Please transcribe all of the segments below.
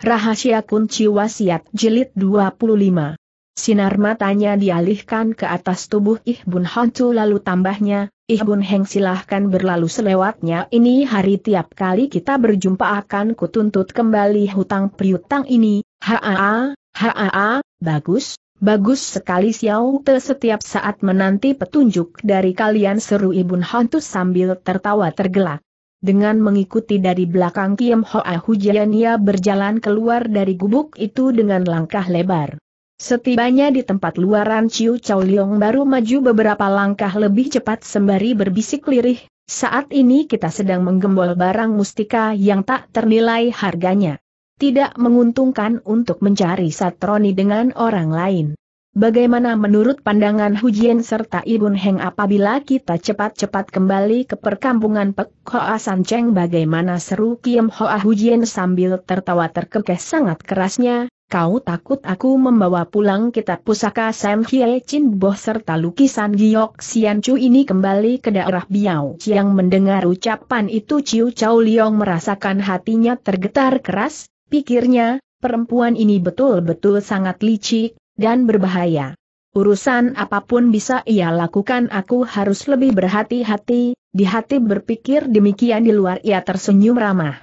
Rahasia Kunci Wasiat Jilid 25 Sinar matanya dialihkan ke atas tubuh Ihbun Hantu lalu tambahnya, Ihbun Heng silahkan berlalu selewatnya ini hari tiap kali kita berjumpa akan kutuntut kembali hutang priutang ini, haa, haa, bagus, Bagus sekali Xiao Te setiap saat menanti petunjuk dari kalian seru Ibun Hantu sambil tertawa tergelak. Dengan mengikuti dari belakang Kiem Hoa Hujian ia berjalan keluar dari gubuk itu dengan langkah lebar. Setibanya di tempat luaran Chiu Chow Leong baru maju beberapa langkah lebih cepat sembari berbisik lirih, saat ini kita sedang menggembol barang mustika yang tak ternilai harganya. Tidak menguntungkan untuk mencari satroni dengan orang lain. Bagaimana menurut pandangan Hujian serta Ibun Heng apabila kita cepat-cepat kembali ke perkampungan Pek Hoa San Cheng bagaimana seru Kiem Hoa Hujian sambil tertawa terkekeh sangat kerasnya, kau takut aku membawa pulang kitab pusaka Sam Hie Chin Boh serta lukisan Giok Sian Chu ini kembali ke daerah Biao Yang mendengar ucapan itu Chiu Chau Liong merasakan hatinya tergetar keras, pikirnya, perempuan ini betul-betul sangat licik, dan berbahaya. Urusan apapun bisa ia lakukan aku harus lebih berhati-hati, di hati berpikir demikian di luar ia tersenyum ramah.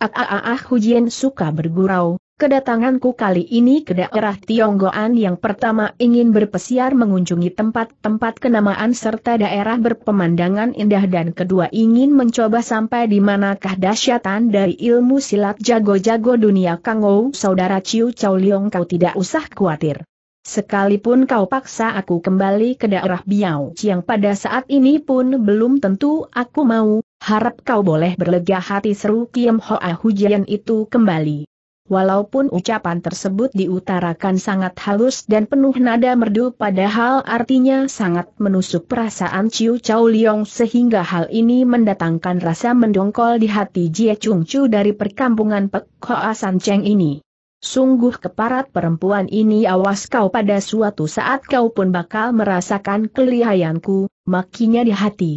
Ah ah ah, ah Hujian suka bergurau, kedatanganku kali ini ke daerah Tionggoan yang pertama ingin berpesiar mengunjungi tempat-tempat kenamaan serta daerah berpemandangan indah dan kedua ingin mencoba sampai di manakah dahsyatan dari ilmu silat jago-jago dunia Kangou saudara Ciu Chow Liong kau tidak usah khawatir. Sekalipun kau paksa aku kembali ke daerah Biau Chiang pada saat ini pun belum tentu aku mau, harap kau boleh berlega hati seru Kiam Hoa Hujian itu kembali. Walaupun ucapan tersebut diutarakan sangat halus dan penuh nada merdu padahal artinya sangat menusuk perasaan Ciu Chao Liong sehingga hal ini mendatangkan rasa mendongkol di hati Jie Chung Chu dari perkampungan Pek Hoa San Cheng ini. Sungguh keparat perempuan ini awas kau pada suatu saat kau pun bakal merasakan kelihayanku, makinya di hati.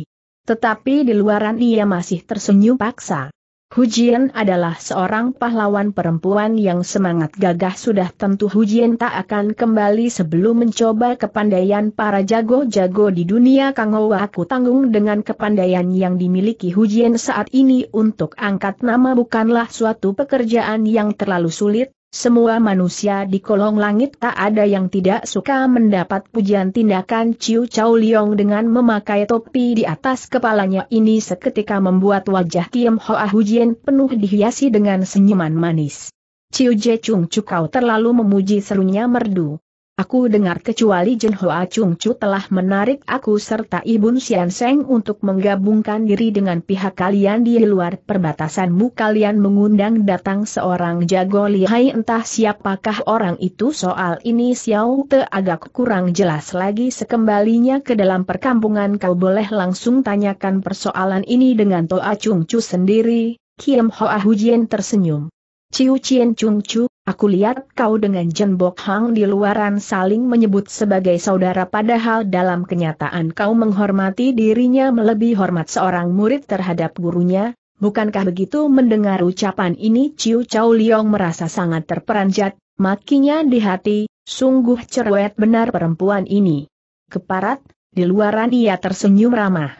Tetapi di luaran ia masih tersenyum paksa. Hujian adalah seorang pahlawan perempuan yang semangat gagah sudah tentu Hujian tak akan kembali sebelum mencoba kepandaian para jago-jago di dunia Kangowa aku tanggung dengan kepandaian yang dimiliki Hujian saat ini untuk angkat nama bukanlah suatu pekerjaan yang terlalu sulit, semua manusia di kolong langit tak ada yang tidak suka mendapat pujian tindakan Ciu Chau Liong dengan memakai topi di atas kepalanya ini seketika membuat wajah Kim Ah Hujian penuh dihiasi dengan senyuman manis. Ciu Je Chung Chukau terlalu memuji serunya merdu. Aku dengar kecuali Jin Hoa Chung Chu telah menarik aku serta Ibu Siang Seng untuk menggabungkan diri dengan pihak kalian di luar perbatasanmu kalian mengundang datang seorang jago lihai entah siapakah orang itu soal ini Xiao Te agak kurang jelas lagi sekembalinya ke dalam perkampungan kau boleh langsung tanyakan persoalan ini dengan Toa Chung Chu sendiri, Kiem Hoa Hujian tersenyum. Ciu Chien Chung Chu, Aku lihat kau dengan Jen Hang di luaran saling menyebut sebagai saudara padahal dalam kenyataan kau menghormati dirinya melebihi hormat seorang murid terhadap gurunya, bukankah begitu mendengar ucapan ini Ciu Chau Liong merasa sangat terperanjat, makinya di hati, sungguh cerewet benar perempuan ini. Keparat, di luaran ia tersenyum ramah.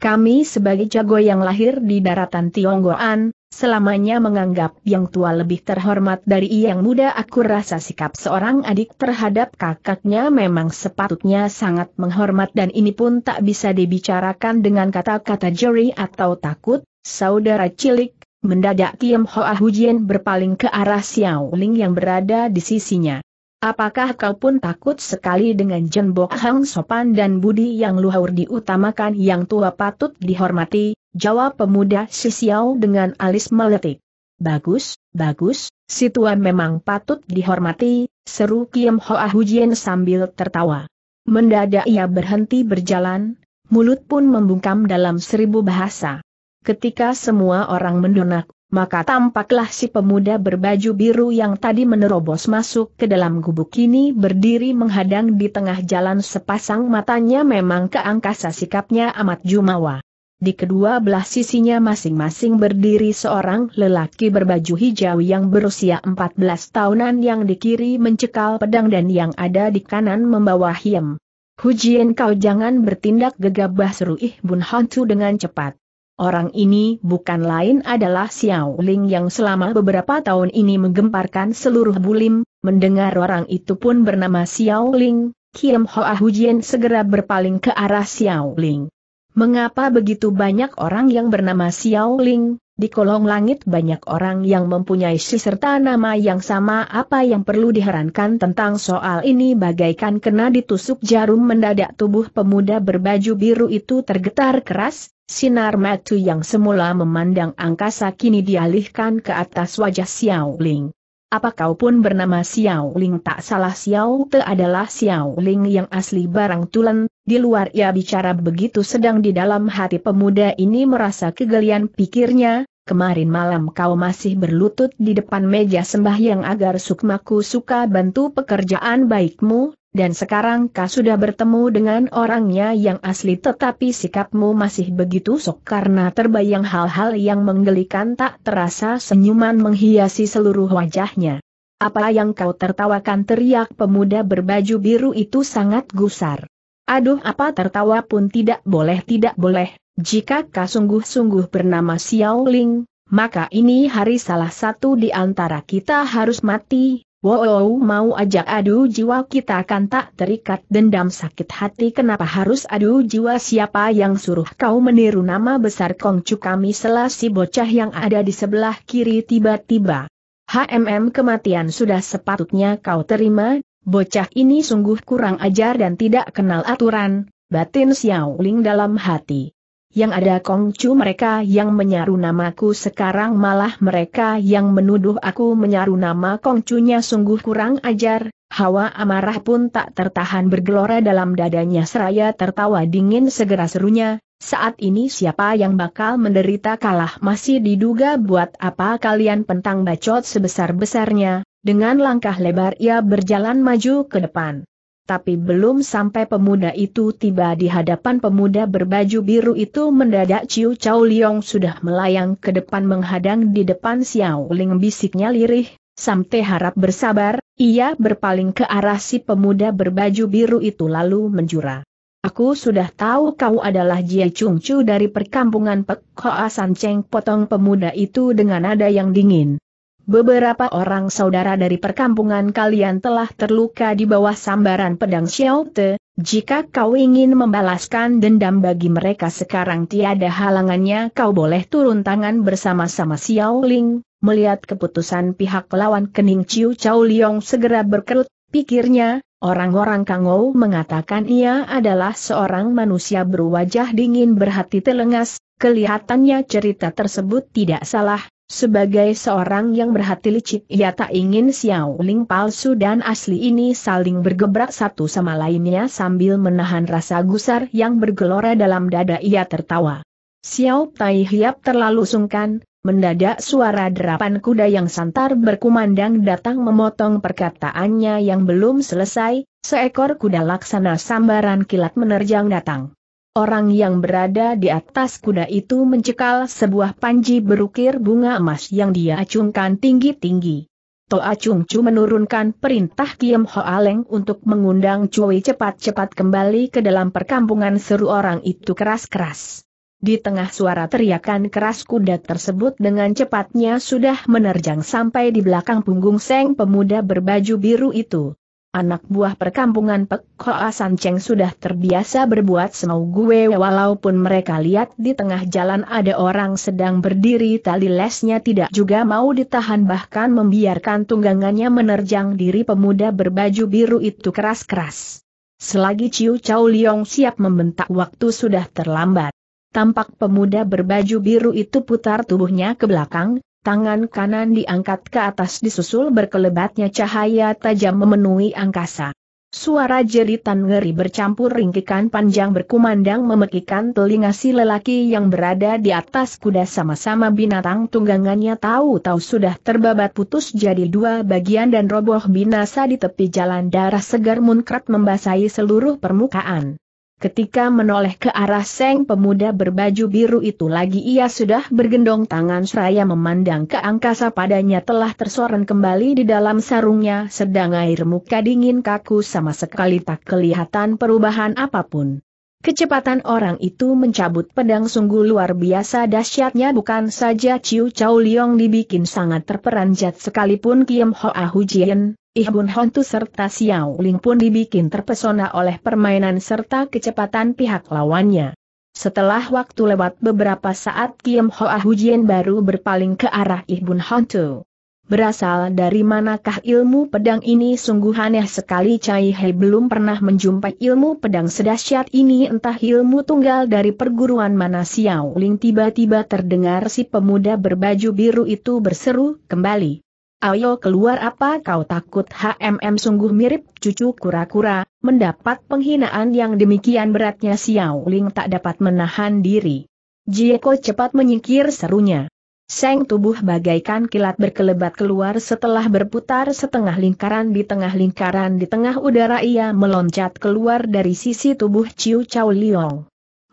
Kami sebagai jago yang lahir di daratan Tionggoan, selamanya menganggap yang tua lebih terhormat dari yang muda aku rasa sikap seorang adik terhadap kakaknya memang sepatutnya sangat menghormat dan ini pun tak bisa dibicarakan dengan kata-kata jeri atau takut, saudara cilik, mendadak Tiem Hoa Hujian berpaling ke arah Xiao Ling yang berada di sisinya. Apakah kau pun takut sekali dengan jenbok hang sopan dan budi yang luhur diutamakan yang tua patut dihormati? Jawab pemuda Sisiau dengan alis meletik. Bagus, bagus, si tua memang patut dihormati, seru Kiam Hoa Hujien sambil tertawa. Mendadak ia berhenti berjalan, mulut pun membungkam dalam seribu bahasa. Ketika semua orang mendonak, maka tampaklah si pemuda berbaju biru yang tadi menerobos masuk ke dalam gubuk kini berdiri menghadang di tengah jalan sepasang matanya memang ke angkasa sikapnya amat jumawa. Di kedua belah sisinya masing-masing berdiri seorang lelaki berbaju hijau yang berusia 14 tahunan yang di kiri mencekal pedang dan yang ada di kanan membawa hiem. Hujien kau jangan bertindak gegabah seru Ih Bun Hantu dengan cepat. Orang ini bukan lain adalah Xiao Ling yang selama beberapa tahun ini menggemparkan seluruh bulim, mendengar orang itu pun bernama Xiao Ling, Kiam Hoa Hujian segera berpaling ke arah Xiao Ling. Mengapa begitu banyak orang yang bernama Xiao Ling? Di kolong langit banyak orang yang mempunyai si serta nama yang sama apa yang perlu diherankan tentang soal ini bagaikan kena ditusuk jarum mendadak tubuh pemuda berbaju biru itu tergetar keras, Sinar matu yang semula memandang angkasa kini dialihkan ke atas wajah Xiao Ling. Apa kau pun bernama Xiao Ling tak salah Xiao Te adalah Xiao Ling yang asli barang tulen, di luar ia bicara begitu sedang di dalam hati pemuda ini merasa kegelian pikirnya, Kemarin malam kau masih berlutut di depan meja sembahyang agar sukmaku suka bantu pekerjaan baikmu, dan sekarang kau sudah bertemu dengan orangnya yang asli tetapi sikapmu masih begitu sok karena terbayang hal-hal yang menggelikan tak terasa senyuman menghiasi seluruh wajahnya. Apa yang kau tertawakan teriak pemuda berbaju biru itu sangat gusar. Aduh apa tertawa pun tidak boleh tidak boleh, jika kau sungguh-sungguh bernama Xiao Ling, maka ini hari salah satu di antara kita harus mati, Wow, mau ajak adu jiwa kita kan tak terikat dendam sakit hati kenapa harus adu jiwa siapa yang suruh kau meniru nama besar Kongcu kami selasi bocah yang ada di sebelah kiri tiba-tiba. HMM kematian sudah sepatutnya kau terima, bocah ini sungguh kurang ajar dan tidak kenal aturan, batin Xiao Ling dalam hati yang ada kongcu mereka yang menyaru namaku sekarang malah mereka yang menuduh aku menyaru nama kongcunya sungguh kurang ajar, hawa amarah pun tak tertahan bergelora dalam dadanya seraya tertawa dingin segera serunya, saat ini siapa yang bakal menderita kalah masih diduga buat apa kalian pentang bacot sebesar-besarnya, dengan langkah lebar ia berjalan maju ke depan. Tapi belum sampai pemuda itu tiba di hadapan pemuda berbaju biru itu mendadak Ciu Chow Liong sudah melayang ke depan menghadang di depan Xiao Ling bisiknya lirih, Samte harap bersabar, ia berpaling ke arah si pemuda berbaju biru itu lalu menjura. Aku sudah tahu kau adalah Jie Chung Chu dari perkampungan Pek Hoa San Cheng potong pemuda itu dengan nada yang dingin. Beberapa orang saudara dari perkampungan kalian telah terluka di bawah sambaran pedang Xiaote, jika kau ingin membalaskan dendam bagi mereka sekarang tiada halangannya kau boleh turun tangan bersama-sama Xiao Ling, melihat keputusan pihak lawan kening Chiu Chao Liong segera berkerut, pikirnya, orang-orang Kangou mengatakan ia adalah seorang manusia berwajah dingin berhati telengas, kelihatannya cerita tersebut tidak salah, sebagai seorang yang berhati licik ia tak ingin Xiao Ling palsu dan asli ini saling bergebrak satu sama lainnya sambil menahan rasa gusar yang bergelora dalam dada ia tertawa. Xiao Tai Hiap terlalu sungkan, mendadak suara derapan kuda yang santar berkumandang datang memotong perkataannya yang belum selesai, seekor kuda laksana sambaran kilat menerjang datang. Orang yang berada di atas kuda itu mencekal sebuah panji berukir bunga emas yang dia acungkan tinggi-tinggi. Toa Chung Chu menurunkan perintah Kiem Ho Aleng untuk mengundang Cui cepat-cepat kembali ke dalam perkampungan seru orang itu keras-keras. Di tengah suara teriakan keras kuda tersebut dengan cepatnya sudah menerjang sampai di belakang punggung seng pemuda berbaju biru itu anak buah perkampungan Pek asanceng Cheng sudah terbiasa berbuat semau gue walaupun mereka lihat di tengah jalan ada orang sedang berdiri tali lesnya tidak juga mau ditahan bahkan membiarkan tunggangannya menerjang diri pemuda berbaju biru itu keras-keras. Selagi Ciu Chao Liong siap membentak waktu sudah terlambat. Tampak pemuda berbaju biru itu putar tubuhnya ke belakang, tangan kanan diangkat ke atas disusul berkelebatnya cahaya tajam memenuhi angkasa. Suara jeritan ngeri bercampur ringkikan panjang berkumandang memekikan telinga si lelaki yang berada di atas kuda sama-sama binatang tunggangannya tahu-tahu sudah terbabat putus jadi dua bagian dan roboh binasa di tepi jalan darah segar munkrat membasahi seluruh permukaan. Ketika menoleh ke arah Seng pemuda berbaju biru itu lagi ia sudah bergendong tangan seraya memandang ke angkasa padanya telah tersoran kembali di dalam sarungnya sedang air muka dingin kaku sama sekali tak kelihatan perubahan apapun. Kecepatan orang itu mencabut pedang sungguh luar biasa dahsyatnya bukan saja Ciu Chau Liong dibikin sangat terperanjat sekalipun Kiem Ho Jien, Ih Bun Hontu serta Xiao Ling pun dibikin terpesona oleh permainan serta kecepatan pihak lawannya. Setelah waktu lewat beberapa saat Kiem Ho Ahu Jien baru berpaling ke arah Ih Bun Hontu. Berasal dari manakah ilmu pedang ini sungguh aneh sekali Cai He belum pernah menjumpai ilmu pedang sedahsyat ini entah ilmu tunggal dari perguruan mana Xiao Ling tiba-tiba terdengar si pemuda berbaju biru itu berseru kembali. Ayo keluar apa kau takut HMM sungguh mirip cucu kura-kura, mendapat penghinaan yang demikian beratnya Xiao Ling tak dapat menahan diri. Jieko cepat menyingkir serunya. Seng tubuh bagaikan kilat berkelebat keluar setelah berputar setengah lingkaran di tengah lingkaran di tengah udara ia meloncat keluar dari sisi tubuh Ciu Chao Liong.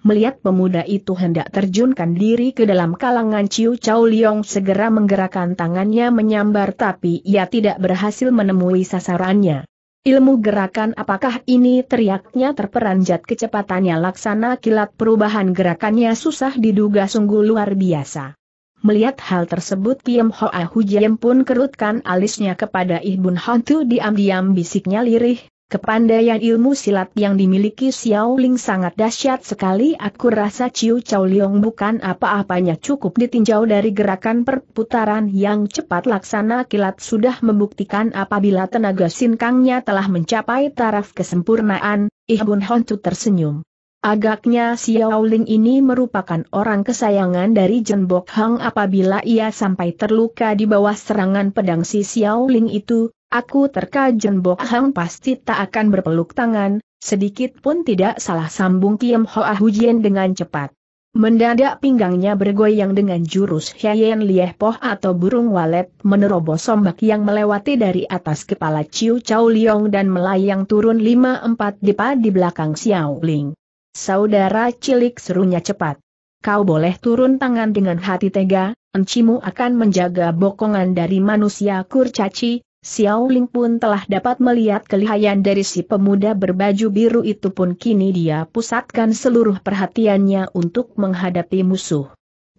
Melihat pemuda itu hendak terjunkan diri ke dalam kalangan Ciu Chao Liong segera menggerakkan tangannya menyambar tapi ia tidak berhasil menemui sasarannya. Ilmu gerakan apakah ini teriaknya terperanjat kecepatannya laksana kilat perubahan gerakannya susah diduga sungguh luar biasa. Melihat hal tersebut Kim Hoa Hujem pun kerutkan alisnya kepada Ibun Hantu diam-diam bisiknya lirih, kepandaian ilmu silat yang dimiliki Xiao Ling sangat dahsyat sekali aku rasa Ciu Chao Liong bukan apa-apanya cukup ditinjau dari gerakan perputaran yang cepat laksana kilat sudah membuktikan apabila tenaga sinkangnya telah mencapai taraf kesempurnaan, Ibun Hantu tersenyum. Agaknya Xiao Ling ini merupakan orang kesayangan dari Jen Bok Hang apabila ia sampai terluka di bawah serangan pedang si Xiao Ling itu, aku terka Jen Bok Hang pasti tak akan berpeluk tangan, sedikit pun tidak salah sambung Tiam Hoa Hujian dengan cepat. Mendadak pinggangnya bergoyang dengan jurus Hyayen Lieh Poh atau burung walet menerobos ombak yang melewati dari atas kepala Ciu Chow Liong dan melayang turun 5-4 depa di belakang Xiao Ling. Saudara cilik serunya cepat. Kau boleh turun tangan dengan hati tega, encimu akan menjaga bokongan dari manusia kurcaci, Xiao Ling pun telah dapat melihat kelihayan dari si pemuda berbaju biru itu pun kini dia pusatkan seluruh perhatiannya untuk menghadapi musuh.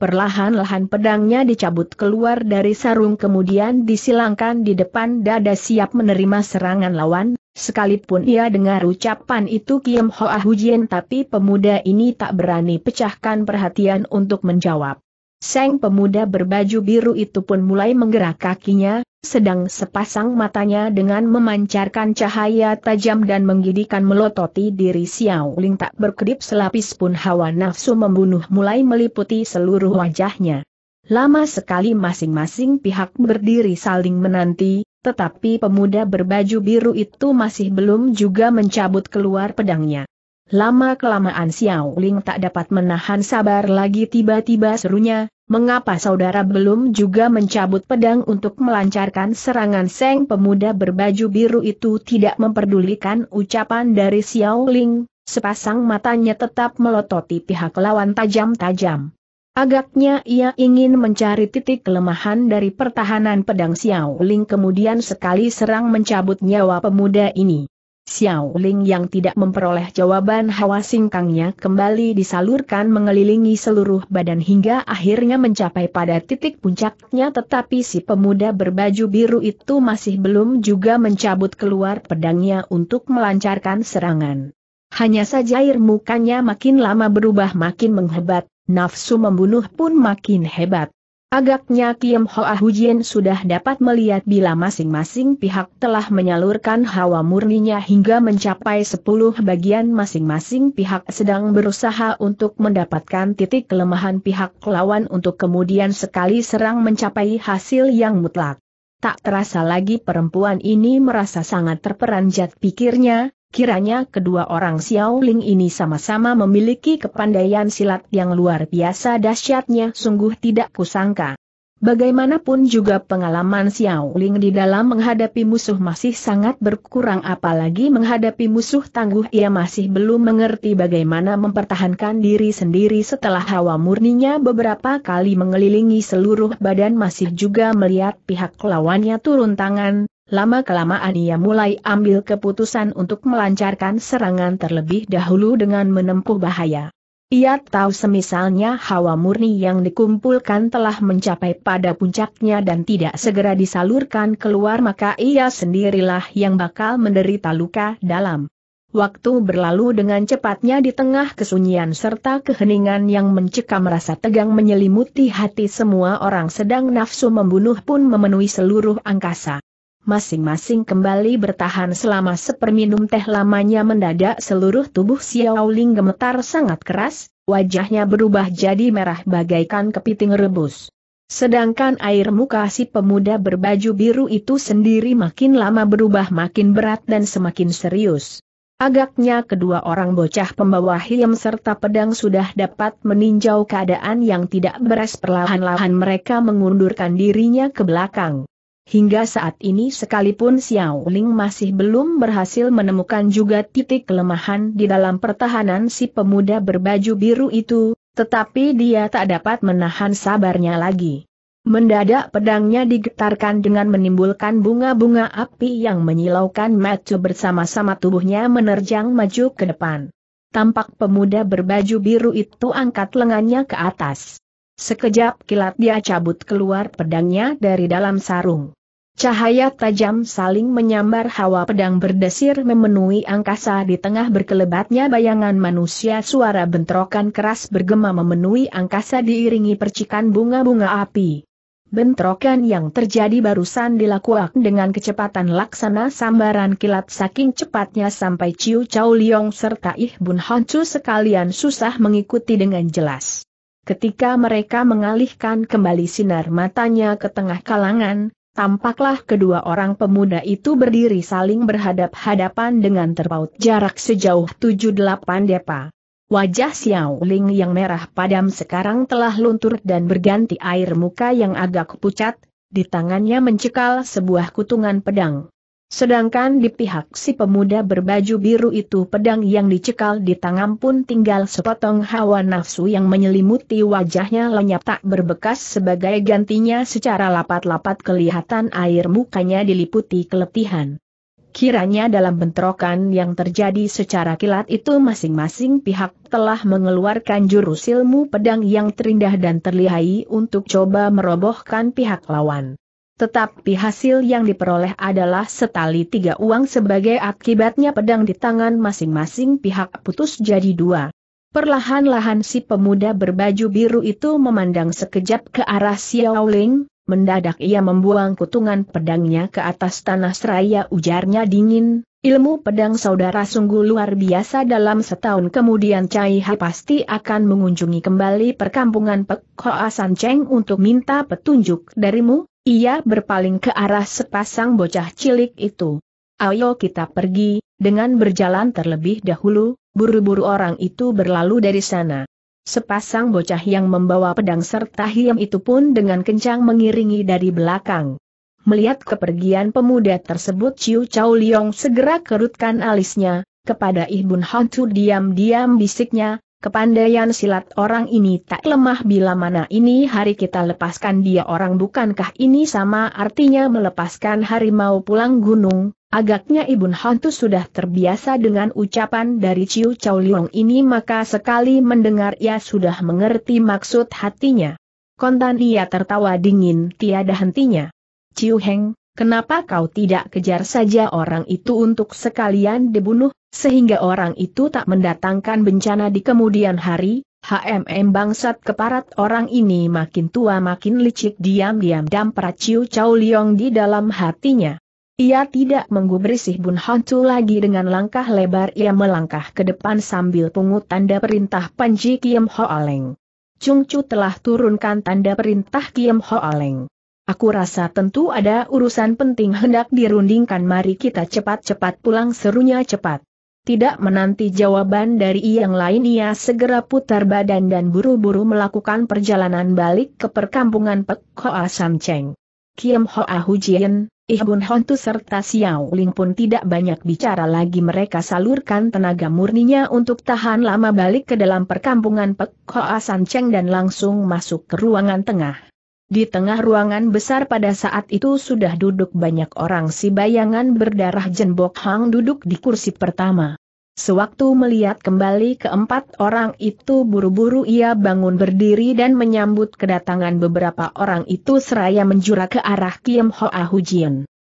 Perlahan-lahan pedangnya dicabut keluar dari sarung kemudian disilangkan di depan dada siap menerima serangan lawan, sekalipun ia dengar ucapan itu Kim Hoa Hujien tapi pemuda ini tak berani pecahkan perhatian untuk menjawab. Seng pemuda berbaju biru itu pun mulai menggerak kakinya, sedang sepasang matanya dengan memancarkan cahaya tajam dan menggidikan melototi diri Xiao Ling tak berkedip selapis pun hawa nafsu membunuh mulai meliputi seluruh wajahnya. Lama sekali masing-masing pihak berdiri saling menanti, tetapi pemuda berbaju biru itu masih belum juga mencabut keluar pedangnya. Lama-kelamaan Xiao Ling tak dapat menahan sabar lagi tiba-tiba serunya, mengapa saudara belum juga mencabut pedang untuk melancarkan serangan Seng pemuda berbaju biru itu tidak memperdulikan ucapan dari Xiao Ling, sepasang matanya tetap melototi pihak lawan tajam-tajam. Agaknya ia ingin mencari titik kelemahan dari pertahanan pedang Xiao Ling kemudian sekali serang mencabut nyawa pemuda ini. Xiao Ling yang tidak memperoleh jawaban hawa singkangnya kembali disalurkan mengelilingi seluruh badan hingga akhirnya mencapai pada titik puncaknya tetapi si pemuda berbaju biru itu masih belum juga mencabut keluar pedangnya untuk melancarkan serangan. Hanya saja air mukanya makin lama berubah makin menghebat, nafsu membunuh pun makin hebat. Agaknya Kim Hoa Hujin sudah dapat melihat bila masing-masing pihak telah menyalurkan hawa murninya hingga mencapai sepuluh bagian masing-masing pihak sedang berusaha untuk mendapatkan titik kelemahan pihak lawan untuk kemudian sekali serang mencapai hasil yang mutlak. Tak terasa lagi perempuan ini merasa sangat terperanjat pikirnya, Kiranya kedua orang ling ini sama-sama memiliki kepandaian silat yang luar biasa dahsyatnya sungguh tidak kusangka. Bagaimanapun juga pengalaman ling di dalam menghadapi musuh masih sangat berkurang apalagi menghadapi musuh tangguh ia masih belum mengerti bagaimana mempertahankan diri sendiri setelah hawa murninya beberapa kali mengelilingi seluruh badan masih juga melihat pihak lawannya turun tangan, lama-kelamaan ia mulai ambil keputusan untuk melancarkan serangan terlebih dahulu dengan menempuh bahaya. Ia tahu semisalnya hawa murni yang dikumpulkan telah mencapai pada puncaknya dan tidak segera disalurkan keluar maka ia sendirilah yang bakal menderita luka dalam. Waktu berlalu dengan cepatnya di tengah kesunyian serta keheningan yang mencekam rasa tegang menyelimuti hati semua orang sedang nafsu membunuh pun memenuhi seluruh angkasa masing-masing kembali bertahan selama seperminum teh lamanya mendadak seluruh tubuh Xiao Ling gemetar sangat keras, wajahnya berubah jadi merah bagaikan kepiting rebus. Sedangkan air muka si pemuda berbaju biru itu sendiri makin lama berubah makin berat dan semakin serius. Agaknya kedua orang bocah pembawa hiam serta pedang sudah dapat meninjau keadaan yang tidak beres perlahan-lahan mereka mengundurkan dirinya ke belakang. Hingga saat ini sekalipun Xiao Ling masih belum berhasil menemukan juga titik kelemahan di dalam pertahanan si pemuda berbaju biru itu, tetapi dia tak dapat menahan sabarnya lagi. Mendadak pedangnya digetarkan dengan menimbulkan bunga-bunga api yang menyilaukan Matthew bersama-sama tubuhnya menerjang maju ke depan. Tampak pemuda berbaju biru itu angkat lengannya ke atas. Sekejap kilat dia cabut keluar pedangnya dari dalam sarung. Cahaya tajam saling menyambar hawa pedang berdesir memenuhi angkasa di tengah berkelebatnya bayangan manusia suara bentrokan keras bergema memenuhi angkasa diiringi percikan bunga-bunga api. Bentrokan yang terjadi barusan dilakukan dengan kecepatan laksana sambaran kilat saking cepatnya sampai Ciu Chau Liong serta Ih Bun Honcu sekalian susah mengikuti dengan jelas. Ketika mereka mengalihkan kembali sinar matanya ke tengah kalangan, Tampaklah kedua orang pemuda itu berdiri saling berhadap-hadapan dengan terpaut jarak sejauh tujuh delapan depa. Wajah Xiao Ling yang merah padam sekarang telah luntur dan berganti air muka yang agak pucat, di tangannya mencekal sebuah kutungan pedang. Sedangkan di pihak si pemuda berbaju biru itu pedang yang dicekal di tangan pun tinggal sepotong hawa nafsu yang menyelimuti wajahnya lenyap tak berbekas sebagai gantinya secara lapat-lapat kelihatan air mukanya diliputi keletihan. Kiranya dalam bentrokan yang terjadi secara kilat itu masing-masing pihak telah mengeluarkan jurus ilmu pedang yang terindah dan terlihai untuk coba merobohkan pihak lawan. Tetapi hasil yang diperoleh adalah setali tiga uang sebagai akibatnya pedang di tangan masing-masing pihak putus jadi dua. Perlahan-lahan si pemuda berbaju biru itu memandang sekejap ke arah Xiao Ling, mendadak ia membuang kutungan pedangnya ke atas tanah seraya ujarnya dingin, ilmu pedang saudara sungguh luar biasa dalam setahun kemudian Cai Hai pasti akan mengunjungi kembali perkampungan Pek Hoa San Cheng untuk minta petunjuk darimu, ia berpaling ke arah sepasang bocah cilik itu. Ayo kita pergi, dengan berjalan terlebih dahulu, buru-buru orang itu berlalu dari sana. Sepasang bocah yang membawa pedang serta hiam itu pun dengan kencang mengiringi dari belakang. Melihat kepergian pemuda tersebut Ciu Chow Liong segera kerutkan alisnya, kepada Ibun Hantu diam-diam bisiknya, Kepandaian silat orang ini tak lemah bila mana ini hari kita lepaskan dia orang bukankah ini sama artinya melepaskan harimau pulang gunung, agaknya ibu Hantu sudah terbiasa dengan ucapan dari Ciu Chow Liong ini maka sekali mendengar ia sudah mengerti maksud hatinya. Kontan ia tertawa dingin tiada hentinya. Ciu Heng, kenapa kau tidak kejar saja orang itu untuk sekalian dibunuh, sehingga orang itu tak mendatangkan bencana di kemudian hari? HMM bangsat keparat orang ini makin tua makin licik diam-diam damprat Ciu Chow Leong di dalam hatinya. Ia tidak menggubris Bun Hantu lagi dengan langkah lebar ia melangkah ke depan sambil pungut tanda perintah Panji Kiem Ho Aleng. Chung Chu telah turunkan tanda perintah Kiem Ho Aleng. Aku rasa tentu ada urusan penting hendak dirundingkan mari kita cepat-cepat pulang serunya cepat. Tidak menanti jawaban dari yang lain ia segera putar badan dan buru-buru melakukan perjalanan balik ke perkampungan Pek Hoa Samcheng. Kiem Hoa Hujien, Ihbun Hontu serta Xiao Ling pun tidak banyak bicara lagi mereka salurkan tenaga murninya untuk tahan lama balik ke dalam perkampungan Pek Hoa Cheng dan langsung masuk ke ruangan tengah. Di tengah ruangan besar pada saat itu sudah duduk banyak orang si bayangan berdarah jenbok hang duduk di kursi pertama. Sewaktu melihat kembali keempat orang itu buru-buru ia bangun berdiri dan menyambut kedatangan beberapa orang itu seraya menjura ke arah Kiem Hoa Hu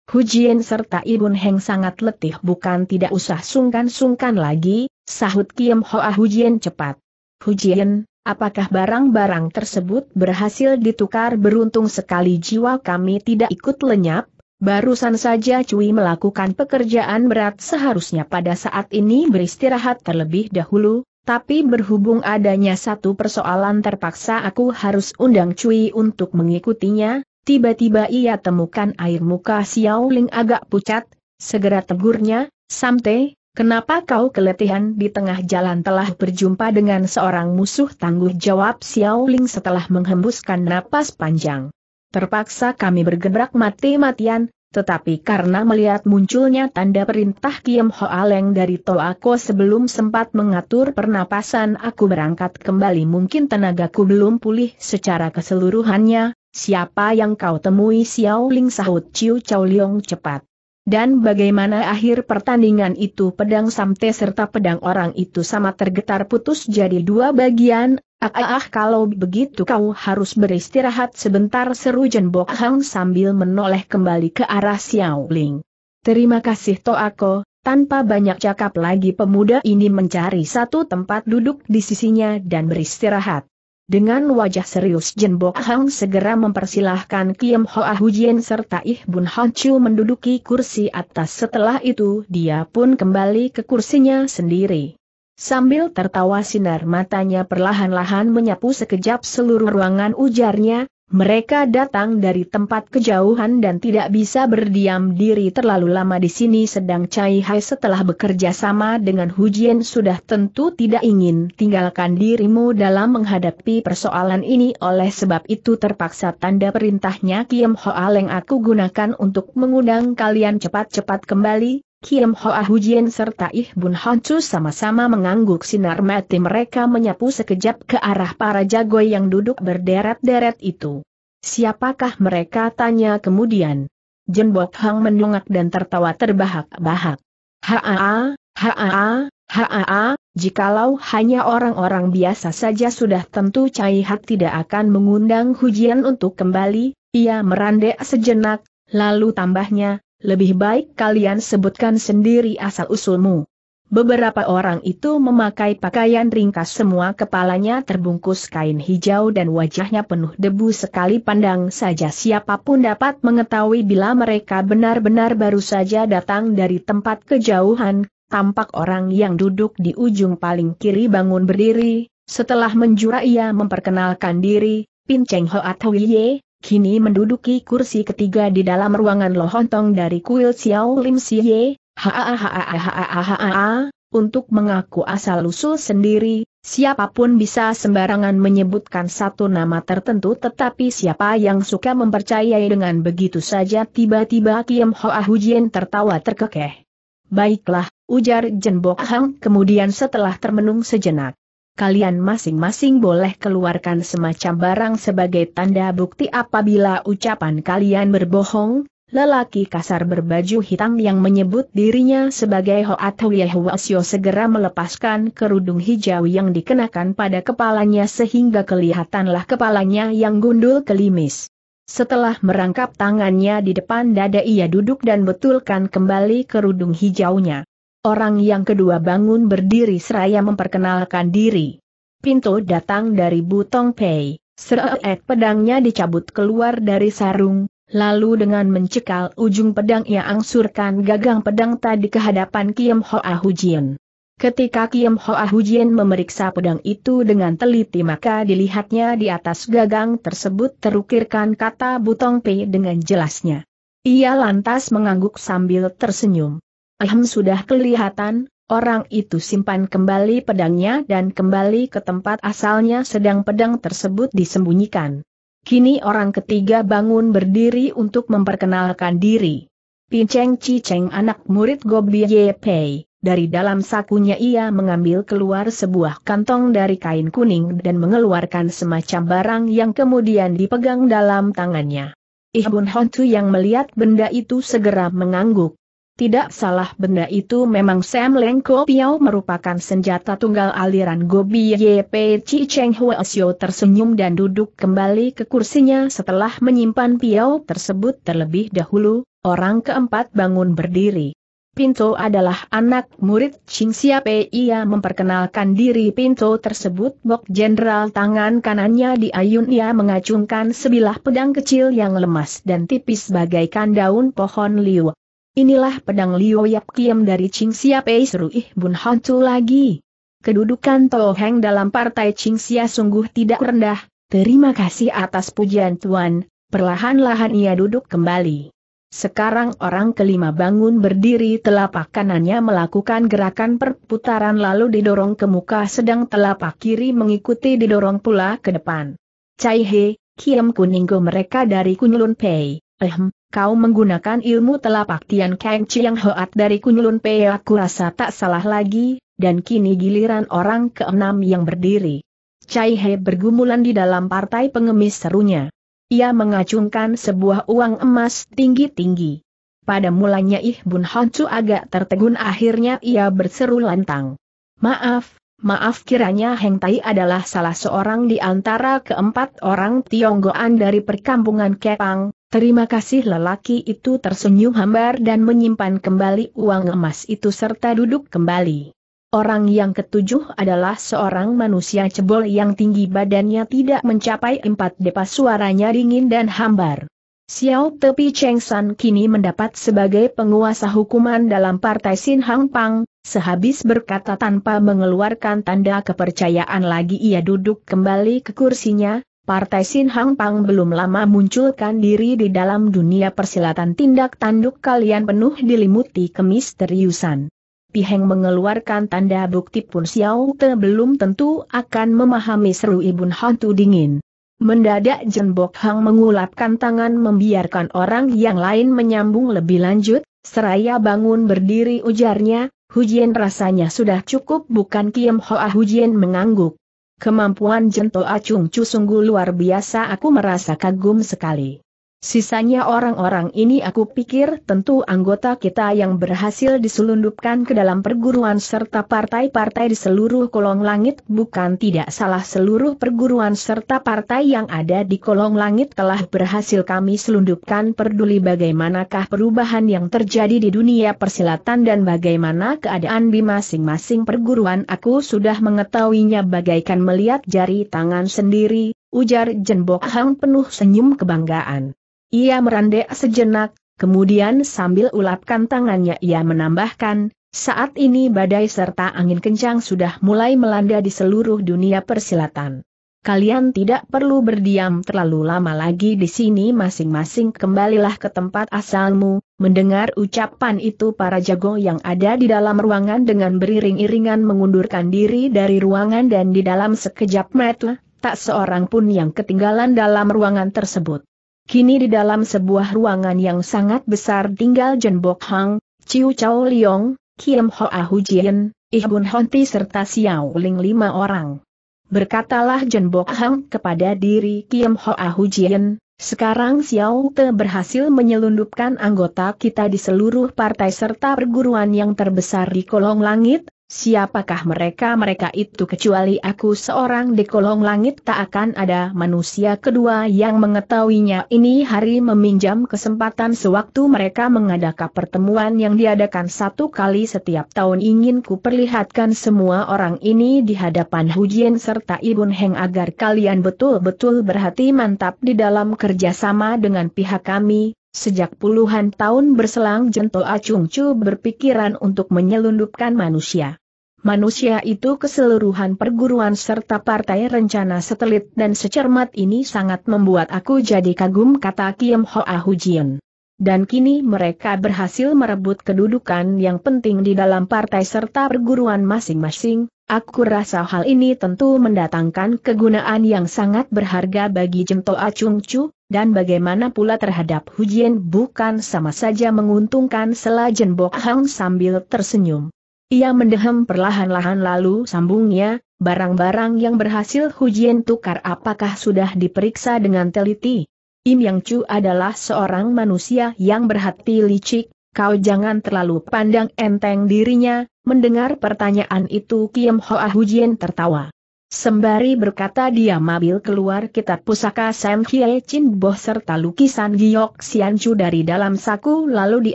Hujien serta Ibun Heng sangat letih bukan tidak usah sungkan-sungkan lagi, sahut Kiem Hoa Hujien cepat. Hujien, Apakah barang-barang tersebut berhasil ditukar beruntung sekali jiwa kami tidak ikut lenyap? Barusan saja Cui melakukan pekerjaan berat seharusnya pada saat ini beristirahat terlebih dahulu, tapi berhubung adanya satu persoalan terpaksa aku harus undang Cui untuk mengikutinya, tiba-tiba ia temukan air muka Xiao Ling agak pucat, segera tegurnya, Samte, Kenapa kau keletihan di tengah jalan telah berjumpa dengan seorang musuh tangguh jawab Xiao Ling setelah menghembuskan napas panjang. Terpaksa kami bergerak mati-matian, tetapi karena melihat munculnya tanda perintah Kiem Aleng dari Toako sebelum sempat mengatur pernapasan aku berangkat kembali mungkin tenagaku belum pulih secara keseluruhannya, siapa yang kau temui Xiao Ling sahut Ciu Chow Leong cepat. Dan bagaimana akhir pertandingan itu pedang Samte serta pedang orang itu sama tergetar putus jadi dua bagian, ah, ah, ah kalau begitu kau harus beristirahat sebentar seru Jenbok Hang sambil menoleh kembali ke arah Xiao Ling. Terima kasih Toako, tanpa banyak cakap lagi pemuda ini mencari satu tempat duduk di sisinya dan beristirahat. Dengan wajah serius Jin Bo Hang segera mempersilahkan Kiem Hoa Hujien serta Ih Bun Han Chu menduduki kursi atas setelah itu dia pun kembali ke kursinya sendiri. Sambil tertawa sinar matanya perlahan-lahan menyapu sekejap seluruh ruangan ujarnya, mereka datang dari tempat kejauhan dan tidak bisa berdiam diri terlalu lama di sini sedang Cai Hai setelah bekerja sama dengan Hu Jian sudah tentu tidak ingin tinggalkan dirimu dalam menghadapi persoalan ini oleh sebab itu terpaksa tanda perintahnya Kiem Hoa Leng aku gunakan untuk mengundang kalian cepat-cepat kembali, Kim Hoa Hujian serta Ih Bun Hancu sama-sama mengangguk sinar mati mereka menyapu sekejap ke arah para jago yang duduk berderet-deret itu. Siapakah mereka tanya kemudian? Jen Bok Hang menungak dan tertawa terbahak-bahak. Haa, haa, haa, jikalau hanya orang-orang biasa saja sudah tentu Cai Hak tidak akan mengundang Hujian untuk kembali, ia merandek sejenak, lalu tambahnya, lebih baik kalian sebutkan sendiri asal-usulmu. Beberapa orang itu memakai pakaian ringkas semua kepalanya terbungkus kain hijau dan wajahnya penuh debu sekali pandang saja siapapun dapat mengetahui bila mereka benar-benar baru saja datang dari tempat kejauhan, tampak orang yang duduk di ujung paling kiri bangun berdiri, setelah menjura ia memperkenalkan diri, Pin Cheng Hoa Tauye, kini menduduki kursi ketiga di dalam ruangan lohontong dari kuil Xiao Lim Siye, ha untuk mengaku asal-usul sendiri, siapapun bisa sembarangan menyebutkan satu nama tertentu tetapi siapa yang suka mempercayai dengan begitu saja tiba-tiba Kiem Hoa Hujien tertawa terkekeh. Baiklah, ujar Jenbok Hang kemudian setelah termenung sejenak kalian masing-masing boleh keluarkan semacam barang sebagai tanda bukti apabila ucapan kalian berbohong, lelaki kasar berbaju hitam yang menyebut dirinya sebagai Hoat Huyehuasyo segera melepaskan kerudung hijau yang dikenakan pada kepalanya sehingga kelihatanlah kepalanya yang gundul kelimis. Setelah merangkap tangannya di depan dada ia duduk dan betulkan kembali kerudung hijaunya. Orang yang kedua bangun berdiri seraya memperkenalkan diri. Pinto datang dari Butong Pei, sereet pedangnya dicabut keluar dari sarung, lalu dengan mencekal ujung pedang ia angsurkan gagang pedang tadi ke hadapan Kiem Hoa Hujian. Ketika Kiem Hoa Hujian memeriksa pedang itu dengan teliti maka dilihatnya di atas gagang tersebut terukirkan kata Butong Pei dengan jelasnya. Ia lantas mengangguk sambil tersenyum. Alham sudah kelihatan, orang itu simpan kembali pedangnya dan kembali ke tempat asalnya sedang pedang tersebut disembunyikan. Kini orang ketiga bangun berdiri untuk memperkenalkan diri. Pinceng Ciceng anak murid Gobi Ye Pei, dari dalam sakunya ia mengambil keluar sebuah kantong dari kain kuning dan mengeluarkan semacam barang yang kemudian dipegang dalam tangannya. Ibun Hontu yang melihat benda itu segera mengangguk. Tidak salah benda itu memang Sam Lengko Piao merupakan senjata tunggal aliran Gobi YP Chi Cheng Huasio tersenyum dan duduk kembali ke kursinya setelah menyimpan Piao tersebut terlebih dahulu, orang keempat bangun berdiri. Pinto adalah anak murid Ching Pei. ia memperkenalkan diri Pinto tersebut Bok Jenderal tangan kanannya di ayun ia mengacungkan sebilah pedang kecil yang lemas dan tipis bagaikan daun pohon liu Inilah pedang Liu Yap Kiem dari Ching Sia Pei Ih Bun Hantu lagi. Kedudukan Toh Heng dalam partai Ching Sia sungguh tidak rendah, terima kasih atas pujian Tuan, perlahan-lahan ia duduk kembali. Sekarang orang kelima bangun berdiri telapak kanannya melakukan gerakan perputaran lalu didorong ke muka sedang telapak kiri mengikuti didorong pula ke depan. Cai He, Kiam Kuninggo mereka dari Kunlun Pei, ehem, Kau menggunakan ilmu telapak Tian Kang Chiang Hoat dari Kunyulun Pei aku rasa tak salah lagi, dan kini giliran orang keenam yang berdiri. Cai He bergumulan di dalam partai pengemis serunya. Ia mengacungkan sebuah uang emas tinggi-tinggi. Pada mulanya Ih Bun Honcu agak tertegun akhirnya ia berseru lantang. Maaf, Maaf kiranya Heng Tai adalah salah seorang di antara keempat orang Tionggoan dari perkampungan Kepang, Terima kasih lelaki itu tersenyum hambar dan menyimpan kembali uang emas itu serta duduk kembali. Orang yang ketujuh adalah seorang manusia cebol yang tinggi badannya tidak mencapai empat depa suaranya dingin dan hambar. Xiao Tepi Cheng San kini mendapat sebagai penguasa hukuman dalam partai Sin Hang Pang, sehabis berkata tanpa mengeluarkan tanda kepercayaan lagi ia duduk kembali ke kursinya, Partai Sin Hang Pang belum lama munculkan diri di dalam dunia persilatan tindak tanduk kalian penuh dilimuti kemisteriusan. Piheng mengeluarkan tanda bukti pun Xiao Te belum tentu akan memahami seru ibun hantu dingin. Mendadak Jen Bok Hang mengulapkan tangan membiarkan orang yang lain menyambung lebih lanjut, seraya bangun berdiri ujarnya, Hujian rasanya sudah cukup bukan Kiem Hoa Hujian mengangguk. Kemampuan Jento Cu sungguh luar biasa aku merasa kagum sekali. Sisanya orang-orang ini aku pikir tentu anggota kita yang berhasil diselundupkan ke dalam perguruan serta partai-partai di seluruh kolong langit bukan tidak salah seluruh perguruan serta partai yang ada di kolong langit telah berhasil kami selundupkan peduli bagaimanakah perubahan yang terjadi di dunia persilatan dan bagaimana keadaan di masing-masing perguruan aku sudah mengetahuinya bagaikan melihat jari tangan sendiri, ujar Jenbok Hang penuh senyum kebanggaan. Ia merandek sejenak, kemudian sambil ulapkan tangannya ia menambahkan, saat ini badai serta angin kencang sudah mulai melanda di seluruh dunia persilatan. Kalian tidak perlu berdiam terlalu lama lagi di sini masing-masing kembalilah ke tempat asalmu, mendengar ucapan itu para jago yang ada di dalam ruangan dengan beriring-iringan mengundurkan diri dari ruangan dan di dalam sekejap mata, tak seorang pun yang ketinggalan dalam ruangan tersebut. Kini di dalam sebuah ruangan yang sangat besar tinggal Jen Bok Hang, Chiu Chao Liong, Kim Ho Hu Jien, Ihbun Honti serta Xiao Ling lima orang. Berkatalah Jen Bok Hang kepada diri Kim Ho Hu Jien, sekarang Xiao Te berhasil menyelundupkan anggota kita di seluruh partai serta perguruan yang terbesar di kolong langit, Siapakah mereka-mereka itu kecuali aku seorang di kolong langit tak akan ada manusia kedua yang mengetahuinya ini hari meminjam kesempatan sewaktu mereka mengadakan pertemuan yang diadakan satu kali setiap tahun ingin ku perlihatkan semua orang ini di hadapan Hujian serta Ibun Heng agar kalian betul-betul berhati mantap di dalam kerjasama dengan pihak kami, Sejak puluhan tahun berselang Jento Acungcu berpikiran untuk menyelundupkan manusia. Manusia itu keseluruhan perguruan serta partai rencana setelit dan secermat ini sangat membuat aku jadi kagum kata Kiem Hoa Hujian. Dan kini mereka berhasil merebut kedudukan yang penting di dalam partai serta perguruan masing-masing, aku rasa hal ini tentu mendatangkan kegunaan yang sangat berharga bagi Jemto Acung Chu, dan bagaimana pula terhadap Hujian bukan sama saja menguntungkan selajen Bok Hang sambil tersenyum. Ia mendehem perlahan-lahan lalu sambungnya, barang-barang yang berhasil hujian tukar apakah sudah diperiksa dengan teliti? Im Yang Chu adalah seorang manusia yang berhati licik, kau jangan terlalu pandang enteng dirinya, mendengar pertanyaan itu Kim Hoa Hujian tertawa. Sembari berkata dia mabil keluar kitab pusaka Sam Hye Chin Boh serta lukisan Giok Sian Chu dari dalam saku lalu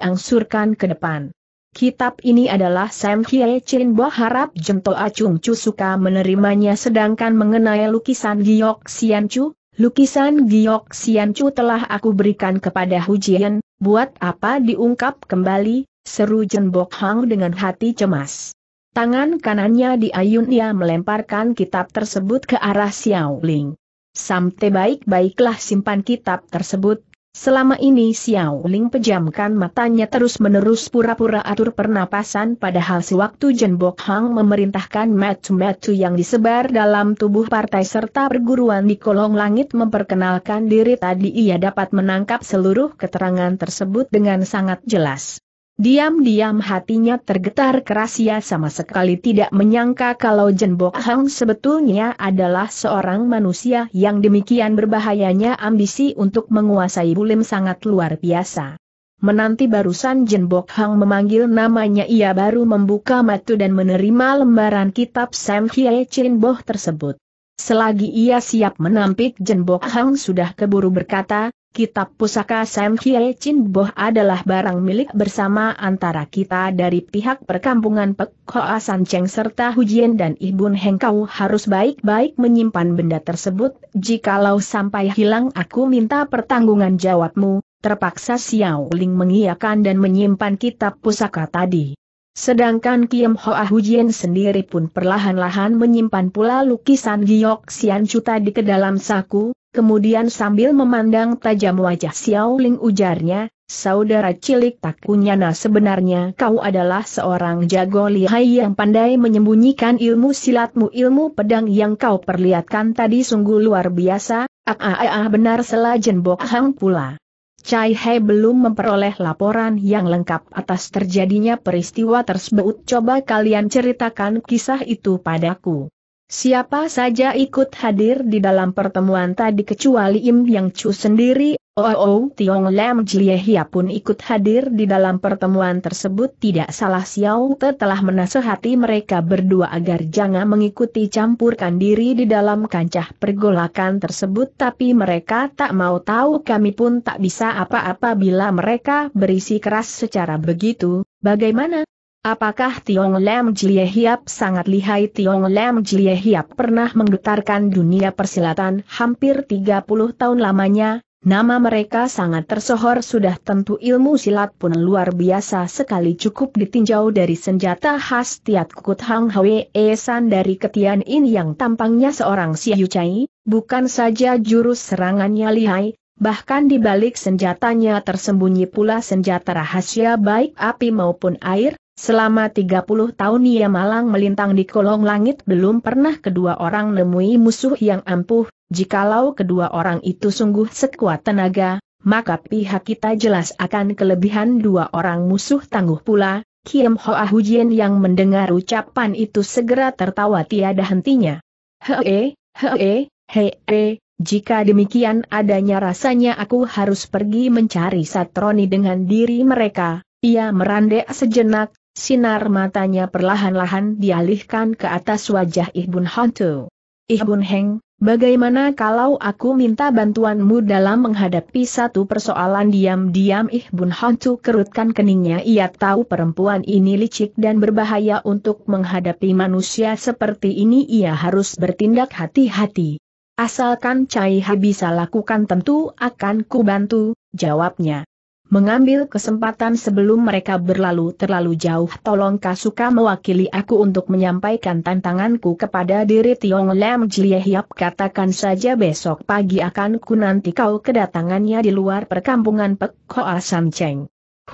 diangsurkan ke depan. Kitab ini adalah Sam Hye Chin Bo harap Jemto Acung Chu suka menerimanya sedangkan mengenai lukisan Giok Sian Chu, lukisan Giok Sian Chu telah aku berikan kepada Hujian, buat apa diungkap kembali, seru Jen Bok Hang dengan hati cemas. Tangan kanannya diayun ia melemparkan kitab tersebut ke arah Xiao Ling. Samte baik-baiklah simpan kitab tersebut, Selama ini Xiao Ling pejamkan matanya terus-menerus pura-pura atur pernapasan padahal sewaktu Jen Bok Hang memerintahkan metu-metu yang disebar dalam tubuh partai serta perguruan di kolong langit memperkenalkan diri tadi ia dapat menangkap seluruh keterangan tersebut dengan sangat jelas. Diam-diam hatinya tergetar keras ia sama sekali tidak menyangka kalau Jenbok Hang sebetulnya adalah seorang manusia yang demikian berbahayanya ambisi untuk menguasai bulim sangat luar biasa. Menanti barusan Jenbok Hang memanggil namanya ia baru membuka matu dan menerima lembaran kitab Sam Hye Chin Boh tersebut. Selagi ia siap menampik Jenbok Hang sudah keburu berkata, Kitab pusaka Sam Hye Chin Boh adalah barang milik bersama antara kita dari pihak perkampungan Pek Hoa San Cheng serta Hujian dan Ibun Heng kau harus baik-baik menyimpan benda tersebut, jikalau sampai hilang aku minta pertanggungan jawabmu, terpaksa Xiao Ling mengiyakan dan menyimpan kitab pusaka tadi. Sedangkan Kiem Hoa Hujian sendiri pun perlahan-lahan menyimpan pula lukisan Giok Sian Chu tadi ke dalam saku, Kemudian sambil memandang tajam wajah Xiao Ling ujarnya, saudara cilik takunyana sebenarnya kau adalah seorang jago lihai yang pandai menyembunyikan ilmu silatmu ilmu pedang yang kau perlihatkan tadi sungguh luar biasa, ah ah ah, ah benar selajen Bok Hang pula. Cai He belum memperoleh laporan yang lengkap atas terjadinya peristiwa tersebut coba kalian ceritakan kisah itu padaku. Siapa saja ikut hadir di dalam pertemuan tadi kecuali Im Yang Chu sendiri, Oh, oh, oh Tiong Lam Jiehia pun ikut hadir di dalam pertemuan tersebut tidak salah Xiao Te telah menasehati mereka berdua agar jangan mengikuti campurkan diri di dalam kancah pergolakan tersebut tapi mereka tak mau tahu kami pun tak bisa apa-apa bila mereka berisi keras secara begitu, bagaimana? Apakah Tiong Lam Jie Hiap sangat lihai Tiong Lam Jie Hiap pernah menggetarkan dunia persilatan hampir 30 tahun lamanya, nama mereka sangat tersohor sudah tentu ilmu silat pun luar biasa sekali cukup ditinjau dari senjata khas Tiat Kukut Hang Hwe San dari Ketian In yang tampangnya seorang Siu Chai, bukan saja jurus serangannya lihai, Bahkan di balik senjatanya tersembunyi pula senjata rahasia baik api maupun air, Selama 30 tahun ia malang melintang di kolong langit belum pernah kedua orang nemui musuh yang ampuh, jikalau kedua orang itu sungguh sekuat tenaga, maka pihak kita jelas akan kelebihan dua orang musuh tangguh pula, Kiem Hoa Hujien yang mendengar ucapan itu segera tertawa tiada hentinya. Hee, hee, hee, jika demikian adanya rasanya aku harus pergi mencari Satroni dengan diri mereka, ia merandek sejenak, Sinar matanya perlahan-lahan dialihkan ke atas wajah Ibun Hantu. Ibun Heng, bagaimana kalau aku minta bantuanmu dalam menghadapi satu persoalan diam-diam Ibun Hantu kerutkan keningnya ia tahu perempuan ini licik dan berbahaya untuk menghadapi manusia seperti ini ia harus bertindak hati-hati. Asalkan Cai Ha bisa lakukan tentu akan kubantu, jawabnya. Mengambil kesempatan sebelum mereka berlalu terlalu jauh tolong Kasuka mewakili aku untuk menyampaikan tantanganku kepada diri Tiong Lam Jie Hiap katakan saja besok pagi akan ku nanti kau kedatangannya di luar perkampungan Pek Hoa Sam Cheng.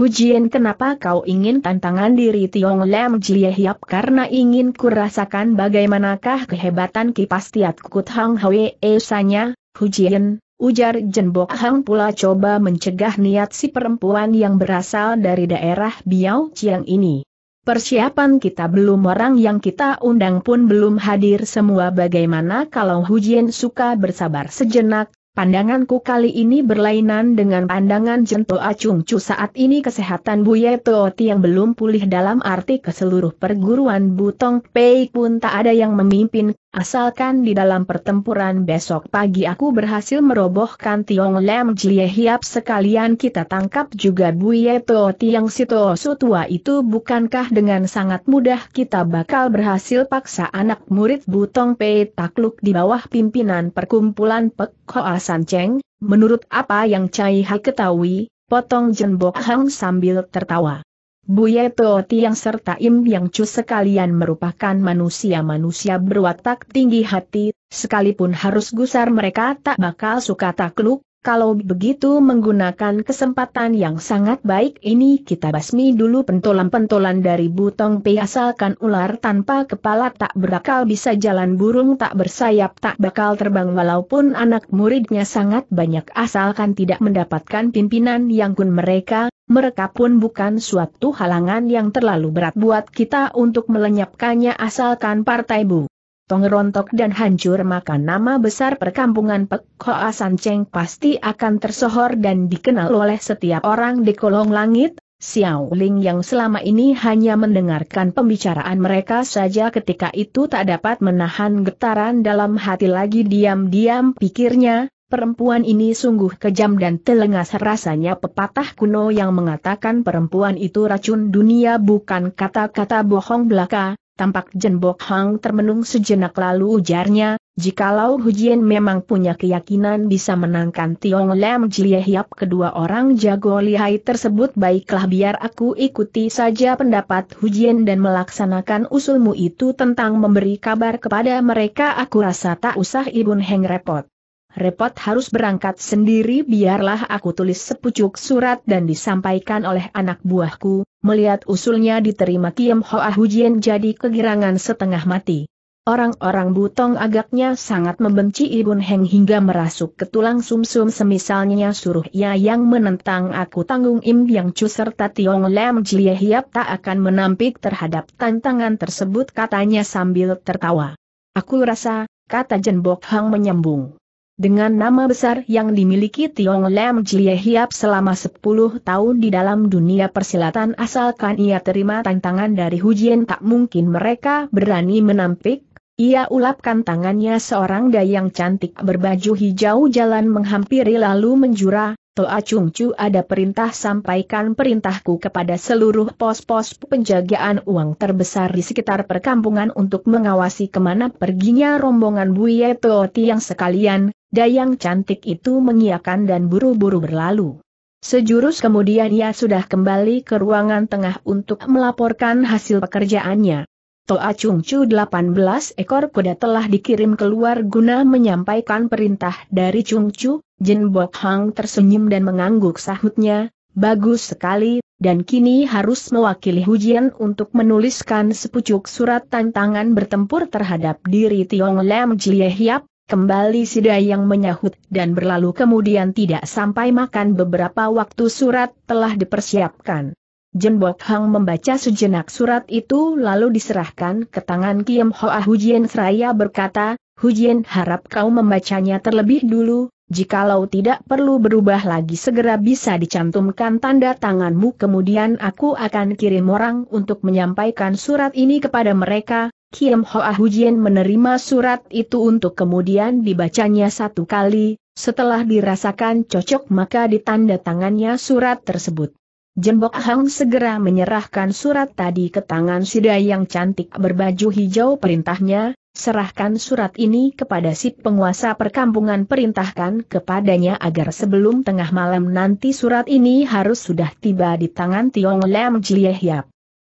Jien, kenapa kau ingin tantangan diri Tiong Lam Jie Hiap karena ingin ku rasakan bagaimanakah kehebatan kipas tiat kukut Hang Hwe esanya, Jien ujar Jembok Hang pula coba mencegah niat si perempuan yang berasal dari daerah Biao Ciang ini. Persiapan kita belum orang yang kita undang pun belum hadir semua bagaimana kalau Hujian suka bersabar sejenak, pandanganku kali ini berlainan dengan pandangan Jento Acung Cu saat ini kesehatan Buye Tooti yang belum pulih dalam arti keseluruh perguruan Butong Pei pun tak ada yang memimpin Asalkan di dalam pertempuran besok pagi aku berhasil merobohkan Tiong Lam Jie Hiap sekalian kita tangkap juga Buye To Tiang Sito Sutua itu bukankah dengan sangat mudah kita bakal berhasil paksa anak murid Butong Pei takluk di bawah pimpinan perkumpulan Pek Hoa San Cheng? Menurut apa yang Cai Hai ketahui, potong jenbok Hang sambil tertawa. Buye Tooti yang serta Im Yang Chu sekalian merupakan manusia-manusia berwatak tinggi hati, sekalipun harus gusar mereka tak bakal suka takluk, kalau begitu menggunakan kesempatan yang sangat baik ini kita basmi dulu pentolan-pentolan dari butong pe asalkan ular tanpa kepala tak berakal bisa jalan burung tak bersayap tak bakal terbang walaupun anak muridnya sangat banyak asalkan tidak mendapatkan pimpinan yang kun mereka, mereka pun bukan suatu halangan yang terlalu berat buat kita untuk melenyapkannya asalkan partai bu tong rontok dan hancur maka nama besar perkampungan Pek Hoa San Cheng pasti akan tersohor dan dikenal oleh setiap orang di kolong langit, Xiao Ling yang selama ini hanya mendengarkan pembicaraan mereka saja ketika itu tak dapat menahan getaran dalam hati lagi diam-diam pikirnya, perempuan ini sungguh kejam dan telengas rasanya pepatah kuno yang mengatakan perempuan itu racun dunia bukan kata-kata bohong belaka, Tampak Jenbok Hang termenung sejenak lalu ujarnya, jikalau Hujian memang punya keyakinan bisa menangkan Tiong Lam Jie Hiap kedua orang jago lihai tersebut baiklah biar aku ikuti saja pendapat Hujian dan melaksanakan usulmu itu tentang memberi kabar kepada mereka aku rasa tak usah Ibun Heng repot repot harus berangkat sendiri biarlah aku tulis sepucuk surat dan disampaikan oleh anak buahku, melihat usulnya diterima Kiem Ah Hujien jadi kegirangan setengah mati. Orang-orang butong agaknya sangat membenci Ibun Heng hingga merasuk ke tulang sumsum -sum semisalnya suruh ia yang menentang aku tanggung Im Yang Chu serta Tiong Lam Jie Hiap tak akan menampik terhadap tantangan tersebut katanya sambil tertawa. Aku rasa, kata Jen Bok Hang menyembung. Dengan nama besar yang dimiliki Tiong Lam Jie Hiap selama 10 tahun di dalam dunia persilatan asalkan ia terima tantangan dari Hu Jien, tak mungkin mereka berani menampik, ia ulapkan tangannya seorang dayang cantik berbaju hijau jalan menghampiri lalu menjura, Toa Chung Chu ada perintah sampaikan perintahku kepada seluruh pos-pos penjagaan uang terbesar di sekitar perkampungan untuk mengawasi kemana perginya rombongan Buye Toti yang sekalian, dayang cantik itu mengiakan dan buru-buru berlalu. Sejurus kemudian ia sudah kembali ke ruangan tengah untuk melaporkan hasil pekerjaannya. Toa Chungcu 18 ekor kuda telah dikirim keluar guna menyampaikan perintah dari Chungcu, Jin Bok Hang tersenyum dan mengangguk sahutnya, bagus sekali, dan kini harus mewakili hujian untuk menuliskan sepucuk surat tantangan bertempur terhadap diri Tiong Lam Jie Hiap, Kembali Sida yang menyahut dan berlalu kemudian tidak sampai makan beberapa waktu surat telah dipersiapkan. Jenbok Hang membaca sejenak surat itu lalu diserahkan ke tangan Kiem Hoa Hujien Seraya berkata, Hujien harap kau membacanya terlebih dulu, jikalau tidak perlu berubah lagi segera bisa dicantumkan tanda tanganmu kemudian aku akan kirim orang untuk menyampaikan surat ini kepada mereka, Kim Hoa Hujien menerima surat itu untuk kemudian dibacanya satu kali, setelah dirasakan cocok maka ditanda tangannya surat tersebut. Jembok Hang segera menyerahkan surat tadi ke tangan Sida yang cantik berbaju hijau perintahnya, serahkan surat ini kepada si penguasa perkampungan perintahkan kepadanya agar sebelum tengah malam nanti surat ini harus sudah tiba di tangan Tiong Lam Jie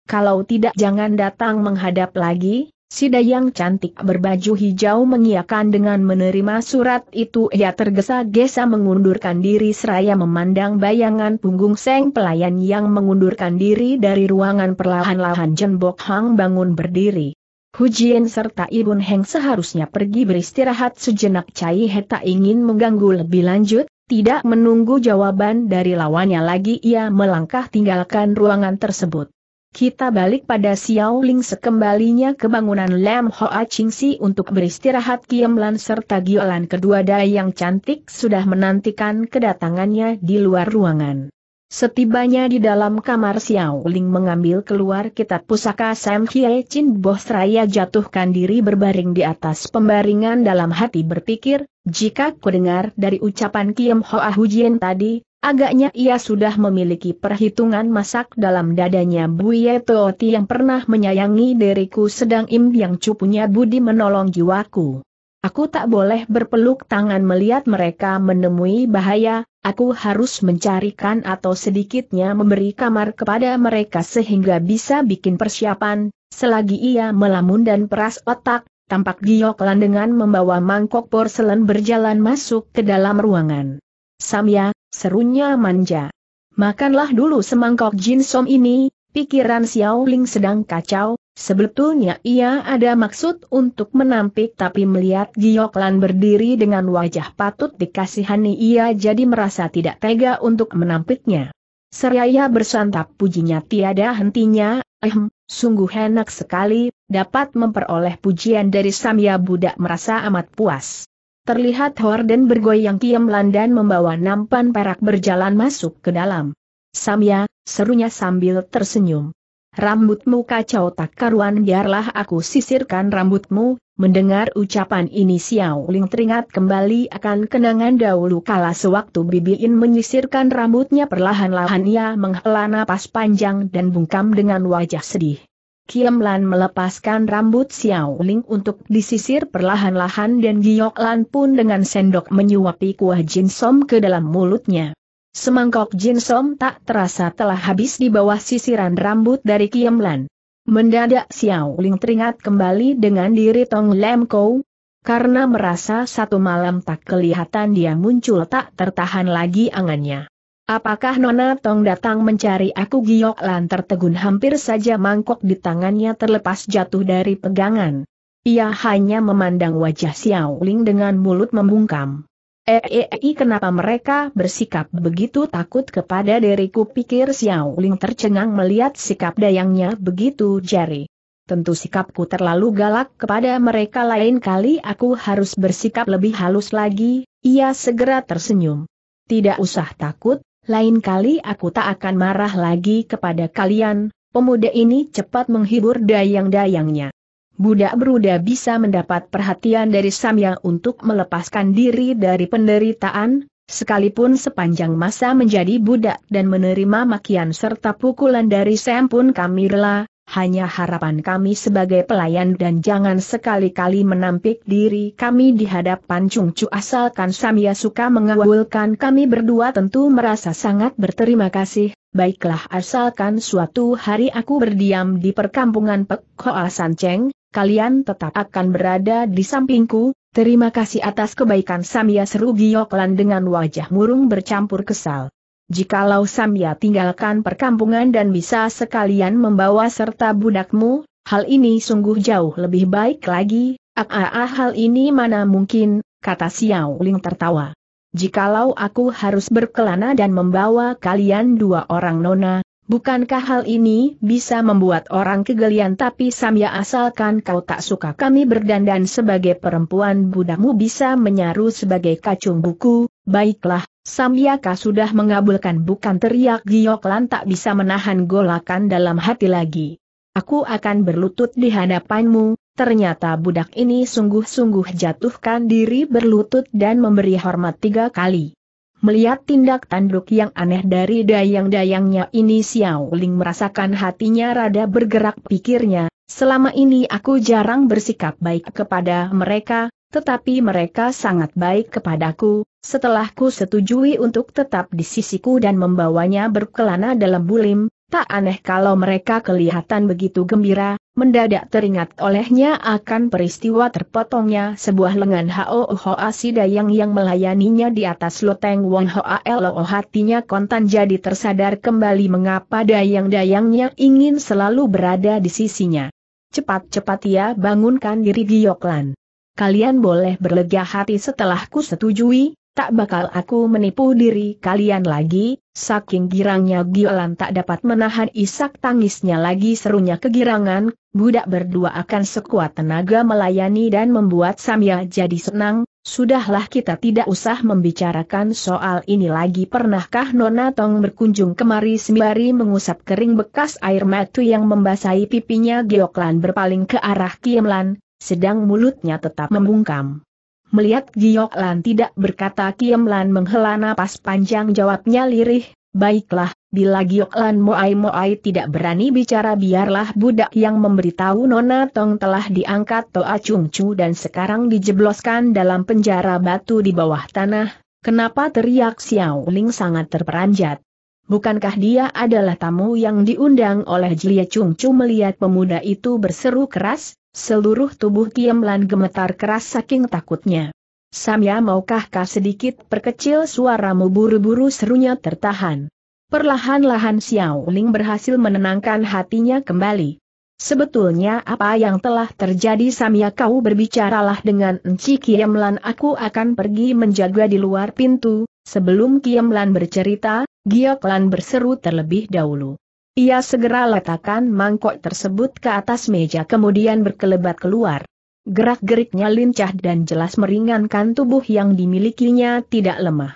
Kalau tidak jangan datang menghadap lagi, Si dayang cantik berbaju hijau mengiakan dengan menerima surat itu ia tergesa-gesa mengundurkan diri seraya memandang bayangan punggung seng pelayan yang mengundurkan diri dari ruangan perlahan-lahan jembok hang bangun berdiri. Hujien serta Ibun Heng seharusnya pergi beristirahat sejenak Cai He tak ingin mengganggu lebih lanjut, tidak menunggu jawaban dari lawannya lagi ia melangkah tinggalkan ruangan tersebut. Kita balik pada Xiao Ling sekembalinya ke bangunan Lam Hoa Ching Si untuk beristirahat Kiem Lan serta Giolan kedua dai yang cantik sudah menantikan kedatangannya di luar ruangan. Setibanya di dalam kamar Xiao Ling mengambil keluar kitab pusaka Sam Hye Chin Bo Seraya jatuhkan diri berbaring di atas pembaringan dalam hati berpikir, jika ku dengar dari ucapan Kiem Hoa Hujian tadi, Agaknya ia sudah memiliki perhitungan masak dalam dadanya Buye Tooti yang pernah menyayangi diriku sedang Im yang cupunya budi menolong jiwaku. Aku tak boleh berpeluk tangan melihat mereka menemui bahaya, aku harus mencarikan atau sedikitnya memberi kamar kepada mereka sehingga bisa bikin persiapan, selagi ia melamun dan peras otak, tampak giok dengan membawa mangkok porselen berjalan masuk ke dalam ruangan. Samya, Serunya manja. Makanlah dulu semangkok jinsom ini, pikiran Xiao Ling sedang kacau, sebetulnya ia ada maksud untuk menampik tapi melihat Gioklan berdiri dengan wajah patut dikasihani ia jadi merasa tidak tega untuk menampiknya. Seraya bersantap pujinya tiada hentinya, ehm, sungguh enak sekali, dapat memperoleh pujian dari Samya budak merasa amat puas. Terlihat Horden bergoyang kiamlan dan membawa nampan perak berjalan masuk ke dalam. Samya, serunya sambil tersenyum. Rambutmu kacau tak karuan biarlah aku sisirkan rambutmu, mendengar ucapan ini Xiao Ling teringat kembali akan kenangan dahulu kala sewaktu Bibiin menyisirkan rambutnya perlahan-lahan ia menghela napas panjang dan bungkam dengan wajah sedih. Kiem Lan melepaskan rambut Xiao Ling untuk disisir perlahan-lahan dan Giok Lan pun dengan sendok menyuapi kuah Som ke dalam mulutnya. Semangkok jinsom tak terasa telah habis di bawah sisiran rambut dari Kiem Lan. Mendadak Xiao Ling teringat kembali dengan diri Tong Lam Kou, karena merasa satu malam tak kelihatan dia muncul tak tertahan lagi angannya. Apakah Nona Tong datang mencari aku giok lan tertegun hampir saja mangkok di tangannya terlepas jatuh dari pegangan. Ia hanya memandang wajah Xiao Ling dengan mulut membungkam. Eei eh, eh, eh, kenapa mereka bersikap begitu takut kepada diriku pikir Xiao Ling tercengang melihat sikap dayangnya begitu jari. Tentu sikapku terlalu galak kepada mereka lain kali aku harus bersikap lebih halus lagi, ia segera tersenyum. Tidak usah takut, lain kali aku tak akan marah lagi kepada kalian, pemuda ini cepat menghibur dayang-dayangnya. Budak beruda bisa mendapat perhatian dari Samya untuk melepaskan diri dari penderitaan, sekalipun sepanjang masa menjadi budak dan menerima makian serta pukulan dari Sam pun kami rela, hanya harapan kami sebagai pelayan dan jangan sekali-kali menampik diri kami di hadapan Cungcu asalkan Samia suka mengawulkan kami berdua tentu merasa sangat berterima kasih, baiklah asalkan suatu hari aku berdiam di perkampungan Pek Hoa Cheng, kalian tetap akan berada di sampingku, terima kasih atas kebaikan Samia seru Giyoklan dengan wajah murung bercampur kesal jikalau Samya tinggalkan perkampungan dan bisa sekalian membawa serta budakmu, hal ini sungguh jauh lebih baik lagi, ah ah, ah hal ini mana mungkin, kata Xiao Ling tertawa. Jikalau aku harus berkelana dan membawa kalian dua orang nona, bukankah hal ini bisa membuat orang kegelian tapi Samya asalkan kau tak suka kami berdandan sebagai perempuan budakmu bisa menyaru sebagai kacung buku, baiklah, Samyaka sudah mengabulkan bukan teriak Gioklan tak bisa menahan golakan dalam hati lagi. Aku akan berlutut di hadapanmu, ternyata budak ini sungguh-sungguh jatuhkan diri berlutut dan memberi hormat tiga kali. Melihat tindak tanduk yang aneh dari dayang-dayangnya ini Xiao Ling merasakan hatinya rada bergerak pikirnya, selama ini aku jarang bersikap baik kepada mereka, tetapi mereka sangat baik kepadaku, setelah ku setujui untuk tetap di sisiku dan membawanya berkelana dalam bulim, tak aneh kalau mereka kelihatan begitu gembira, mendadak teringat olehnya akan peristiwa terpotongnya sebuah lengan Hao Hoa Sidayang yang melayaninya di atas loteng Wong Hoa Lo hatinya kontan jadi tersadar kembali mengapa dayang-dayangnya ingin selalu berada di sisinya. Cepat-cepat ia bangunkan diri Gioklan kalian boleh berlega hati setelah ku setujui, tak bakal aku menipu diri kalian lagi, saking girangnya Giolan tak dapat menahan isak tangisnya lagi serunya kegirangan, budak berdua akan sekuat tenaga melayani dan membuat Samya jadi senang, sudahlah kita tidak usah membicarakan soal ini lagi pernahkah Nona Tong berkunjung kemari sembari mengusap kering bekas air matu yang membasahi pipinya Gioklan berpaling ke arah Kiemlan, sedang mulutnya tetap membungkam. Melihat Giok Lan tidak berkata Kiem Lan menghela napas panjang jawabnya lirih, baiklah, bila Giok Lan Moai Moai tidak berani bicara biarlah budak yang memberitahu Nona Tong telah diangkat Toa Chung Chu dan sekarang dijebloskan dalam penjara batu di bawah tanah, kenapa teriak Xiao Ling sangat terperanjat. Bukankah dia adalah tamu yang diundang oleh Jia Chung Chu melihat pemuda itu berseru keras, Seluruh tubuh Kiemlan gemetar keras saking takutnya. Samya maukah kah sedikit perkecil suaramu buru-buru serunya tertahan. Perlahan-lahan Xiao Ling berhasil menenangkan hatinya kembali. Sebetulnya apa yang telah terjadi Samya kau berbicaralah dengan Enci Kiemlan aku akan pergi menjaga di luar pintu, sebelum Kiemlan bercerita, Gioklan berseru terlebih dahulu. Ia segera letakkan mangkok tersebut ke atas meja kemudian berkelebat keluar. Gerak-geriknya lincah dan jelas meringankan tubuh yang dimilikinya tidak lemah.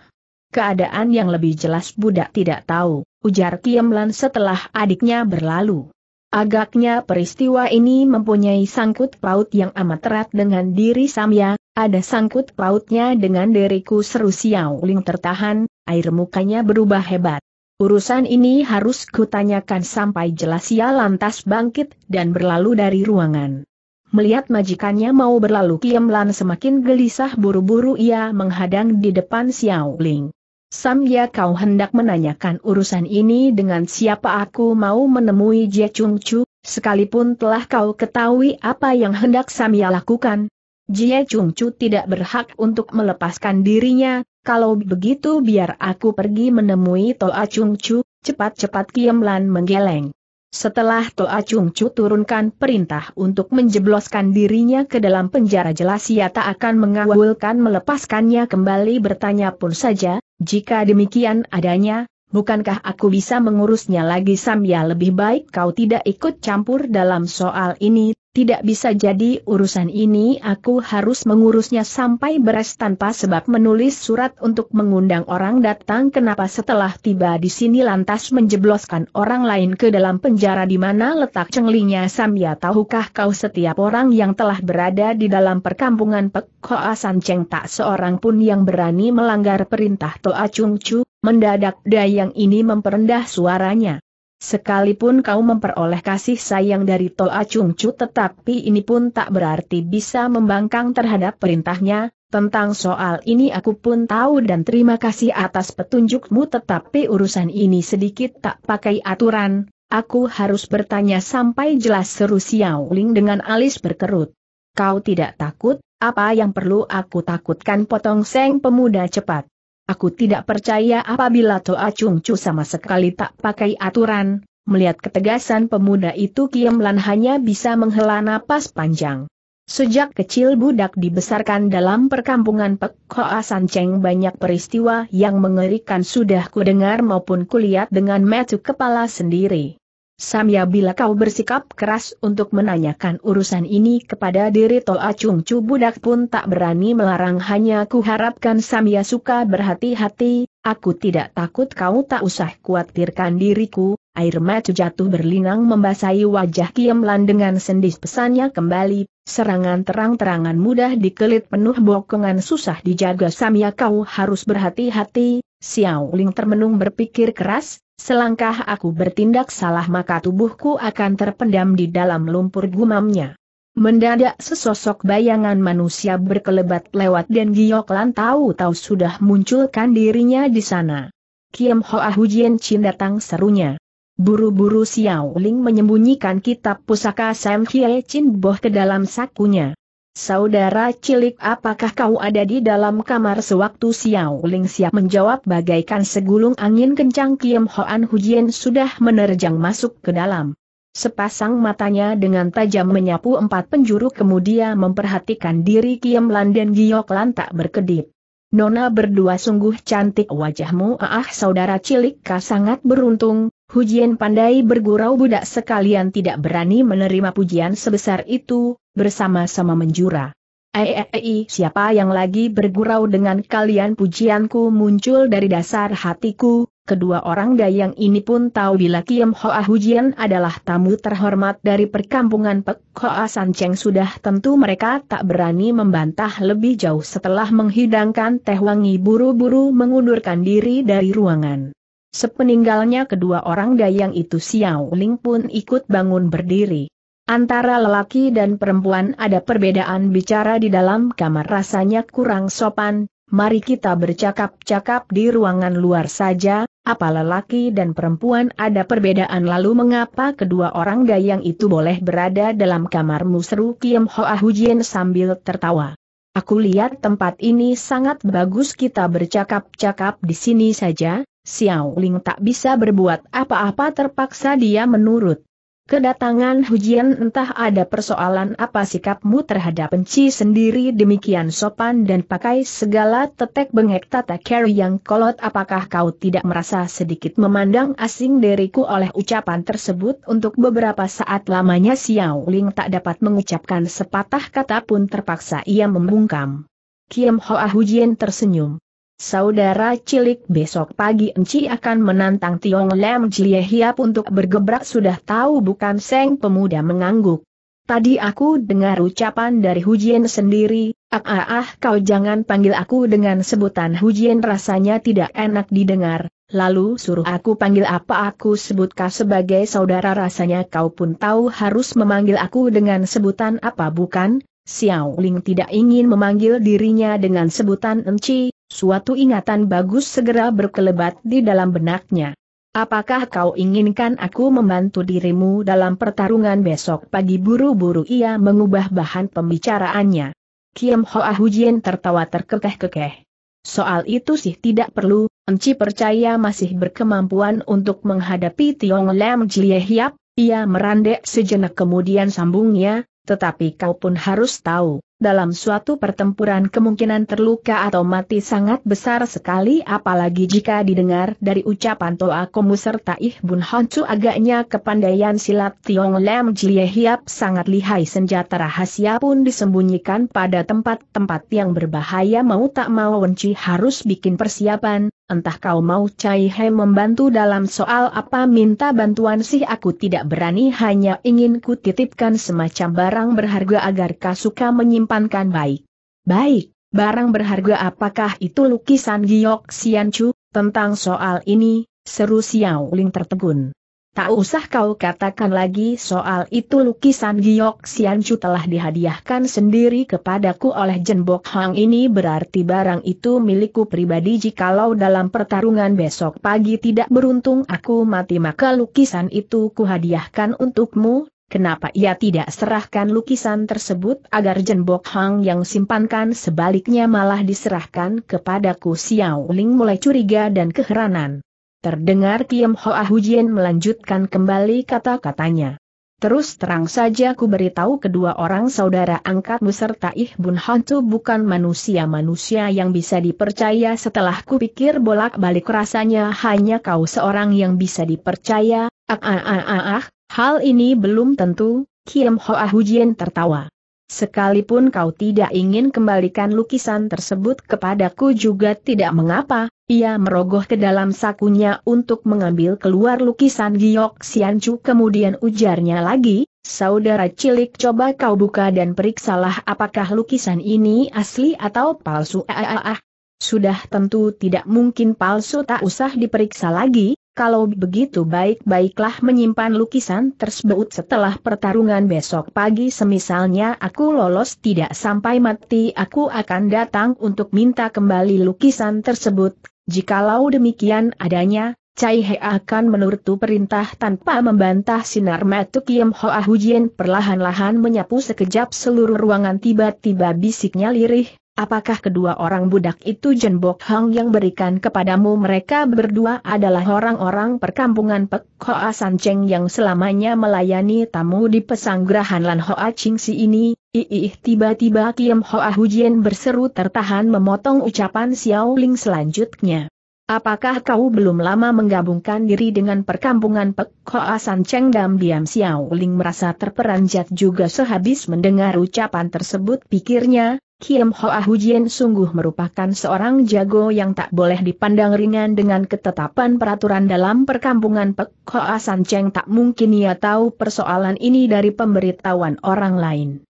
Keadaan yang lebih jelas budak tidak tahu, ujar Kiemlan setelah adiknya berlalu. Agaknya peristiwa ini mempunyai sangkut paut yang amat erat dengan diri Samya, ada sangkut pautnya dengan diriku seru Xiao Ling tertahan, air mukanya berubah hebat. Urusan ini harus kutanyakan sampai jelas ia lantas bangkit dan berlalu dari ruangan. Melihat majikannya mau berlalu Kiam Lan semakin gelisah buru-buru ia menghadang di depan Xiao Ling. Sam kau hendak menanyakan urusan ini dengan siapa aku mau menemui Jie Chung Chu, sekalipun telah kau ketahui apa yang hendak Sam lakukan. Jie Chung Chu tidak berhak untuk melepaskan dirinya, kalau begitu biar aku pergi menemui Toa Chung Chu, cepat-cepat Kiemlan menggeleng. Setelah Toa Chung Chu turunkan perintah untuk menjebloskan dirinya ke dalam penjara jelas ia tak akan mengawulkan melepaskannya kembali bertanya pun saja, jika demikian adanya, bukankah aku bisa mengurusnya lagi Samya lebih baik kau tidak ikut campur dalam soal ini, tidak bisa jadi urusan ini aku harus mengurusnya sampai beres tanpa sebab menulis surat untuk mengundang orang datang kenapa setelah tiba di sini lantas menjebloskan orang lain ke dalam penjara di mana letak cenglinya Samya tahukah kau setiap orang yang telah berada di dalam perkampungan Pek Hoa San Cheng tak seorang pun yang berani melanggar perintah Toa Chung Chu, mendadak dayang ini memperendah suaranya. Sekalipun kau memperoleh kasih sayang dari Tol Chung Chu tetapi ini pun tak berarti bisa membangkang terhadap perintahnya, tentang soal ini aku pun tahu dan terima kasih atas petunjukmu tetapi urusan ini sedikit tak pakai aturan, aku harus bertanya sampai jelas seru Xiao Ling dengan alis berkerut. Kau tidak takut, apa yang perlu aku takutkan potong seng pemuda cepat. Aku tidak percaya apabila Toa Chung Chu sama sekali tak pakai aturan, melihat ketegasan pemuda itu Kiam Lan hanya bisa menghela napas panjang. Sejak kecil budak dibesarkan dalam perkampungan Pek Hoa San Cheng banyak peristiwa yang mengerikan sudah kudengar maupun kulihat dengan metu kepala sendiri. Samya bila kau bersikap keras untuk menanyakan urusan ini kepada diri Toa Chung Chu budak pun tak berani melarang hanya ku harapkan Samya suka berhati-hati, aku tidak takut kau tak usah kuatirkan diriku, air mata jatuh berlinang membasahi wajah Kiemlan dengan sendis pesannya kembali, serangan terang-terangan mudah dikelit penuh bokongan susah dijaga Samya kau harus berhati-hati, Xiao Ling termenung berpikir keras, Selangkah aku bertindak salah maka tubuhku akan terpendam di dalam lumpur gumamnya. Mendadak sesosok bayangan manusia berkelebat lewat dan Gioklan tahu-tahu sudah munculkan dirinya di sana. Kiem Hoa Hujian Chin datang serunya. Buru-buru Xiao Ling menyembunyikan kitab pusaka Sam Hye Chin Boh ke dalam sakunya. Saudara cilik apakah kau ada di dalam kamar sewaktu Xiao Ling siap menjawab bagaikan segulung angin kencang Kiam Hoan Hujien sudah menerjang masuk ke dalam. Sepasang matanya dengan tajam menyapu empat penjuru kemudian memperhatikan diri Kiam Lan dan Giok Lan tak berkedip. Nona berdua sungguh cantik wajahmu ah, ah saudara cilik kau sangat beruntung, Hujian pandai bergurau budak sekalian tidak berani menerima pujian sebesar itu, bersama-sama menjura. Eeei siapa yang lagi bergurau dengan kalian pujianku muncul dari dasar hatiku, kedua orang dayang ini pun tahu bila Kiem Hoa Hujian adalah tamu terhormat dari perkampungan Pek Hoa San Cheng sudah tentu mereka tak berani membantah lebih jauh setelah menghidangkan teh wangi buru-buru mengundurkan diri dari ruangan. Sepeninggalnya kedua orang dayang itu Xiao Ling pun ikut bangun berdiri. Antara lelaki dan perempuan ada perbedaan bicara di dalam kamar rasanya kurang sopan, mari kita bercakap-cakap di ruangan luar saja, apa lelaki dan perempuan ada perbedaan lalu mengapa kedua orang dayang itu boleh berada dalam kamar seru Kiem Hoa Hujian sambil tertawa. Aku lihat tempat ini sangat bagus kita bercakap-cakap di sini saja, Xiao Ling tak bisa berbuat apa-apa terpaksa dia menurut. Kedatangan hujian entah ada persoalan apa sikapmu terhadap penci sendiri demikian sopan dan pakai segala tetek bengek tata carry yang kolot apakah kau tidak merasa sedikit memandang asing diriku oleh ucapan tersebut untuk beberapa saat lamanya Xiao Ling tak dapat mengucapkan sepatah kata pun terpaksa ia membungkam. Kiam Hoa Hujian tersenyum. Saudara cilik besok pagi Enci akan menantang Tiong Lem Jie Hiap untuk bergebrak sudah tahu bukan Seng pemuda mengangguk. Tadi aku dengar ucapan dari Hujian sendiri, ah ah ah kau jangan panggil aku dengan sebutan Hujian rasanya tidak enak didengar, lalu suruh aku panggil apa aku sebutkah sebagai saudara rasanya kau pun tahu harus memanggil aku dengan sebutan apa bukan, Xiao Ling tidak ingin memanggil dirinya dengan sebutan Enci, Suatu ingatan bagus segera berkelebat di dalam benaknya. Apakah kau inginkan aku membantu dirimu dalam pertarungan besok pagi buru-buru ia mengubah bahan pembicaraannya. Kiam Hoa Hujian tertawa terkekeh-kekeh. Soal itu sih tidak perlu, Enci percaya masih berkemampuan untuk menghadapi Tiong Lam Jie Hiap, ia merandek sejenak kemudian sambungnya, tetapi kau pun harus tahu dalam suatu pertempuran kemungkinan terluka atau mati sangat besar sekali apalagi jika didengar dari ucapan Toa Komu serta Ih Bun Honcu agaknya kepandaian silat Tiong Lam Jie Hiap sangat lihai senjata rahasia pun disembunyikan pada tempat-tempat yang berbahaya mau tak mau Wenci harus bikin persiapan, entah kau mau Cai He membantu dalam soal apa minta bantuan sih aku tidak berani hanya ingin kutitipkan semacam barang berharga agar kau suka menyimpan disimpankan baik. Baik, barang berharga apakah itu lukisan Giok Chu? Tentang soal ini, seru Xiao Ling tertegun. Tak usah kau katakan lagi soal itu lukisan Giok Chu telah dihadiahkan sendiri kepadaku oleh Jenbok Hang ini berarti barang itu milikku pribadi jikalau dalam pertarungan besok pagi tidak beruntung aku mati maka lukisan itu kuhadiahkan untukmu, Kenapa ia tidak serahkan lukisan tersebut agar Jenbok Hang yang simpankan sebaliknya malah diserahkan kepadaku Xiao Ling mulai curiga dan keheranan. Terdengar Kiem Hoa Hujian melanjutkan kembali kata-katanya. Terus terang saja ku beritahu kedua orang saudara angkatmu serta Ih Bun Hantu bukan manusia-manusia yang bisa dipercaya setelah ku pikir bolak-balik rasanya hanya kau seorang yang bisa dipercaya, ah ah ah ah, ah Hal ini belum tentu, Kiem Hoa Hujien tertawa. Sekalipun kau tidak ingin kembalikan lukisan tersebut kepadaku juga tidak mengapa, ia merogoh ke dalam sakunya untuk mengambil keluar lukisan Giok Chu. kemudian ujarnya lagi, saudara cilik coba kau buka dan periksalah apakah lukisan ini asli atau palsu ah, ah, ah, ah. Sudah tentu tidak mungkin palsu tak usah diperiksa lagi, kalau begitu baik-baiklah menyimpan lukisan tersebut setelah pertarungan besok pagi semisalnya aku lolos tidak sampai mati aku akan datang untuk minta kembali lukisan tersebut, jikalau demikian adanya, Cai He akan menurut perintah tanpa membantah sinar mata Kiem Hoa Hujien perlahan-lahan menyapu sekejap seluruh ruangan tiba-tiba bisiknya lirih, Apakah kedua orang budak itu Jenbok Bok Hang yang berikan kepadamu mereka berdua adalah orang-orang perkampungan Pek Hoa San Cheng yang selamanya melayani tamu di pesanggrahan Lan Hoa Ching Si ini? Iih tiba-tiba Kiem Hoa Hujian berseru tertahan memotong ucapan Xiao Ling selanjutnya. Apakah kau belum lama menggabungkan diri dengan perkampungan Pek Hoa San Cheng Dam Diam Xiao Ling merasa terperanjat juga sehabis mendengar ucapan tersebut pikirnya, Kim Hoa Hujian sungguh merupakan seorang jago yang tak boleh dipandang ringan dengan ketetapan peraturan dalam perkampungan Pek Hoa San Cheng tak mungkin ia tahu persoalan ini dari pemberitahuan orang lain.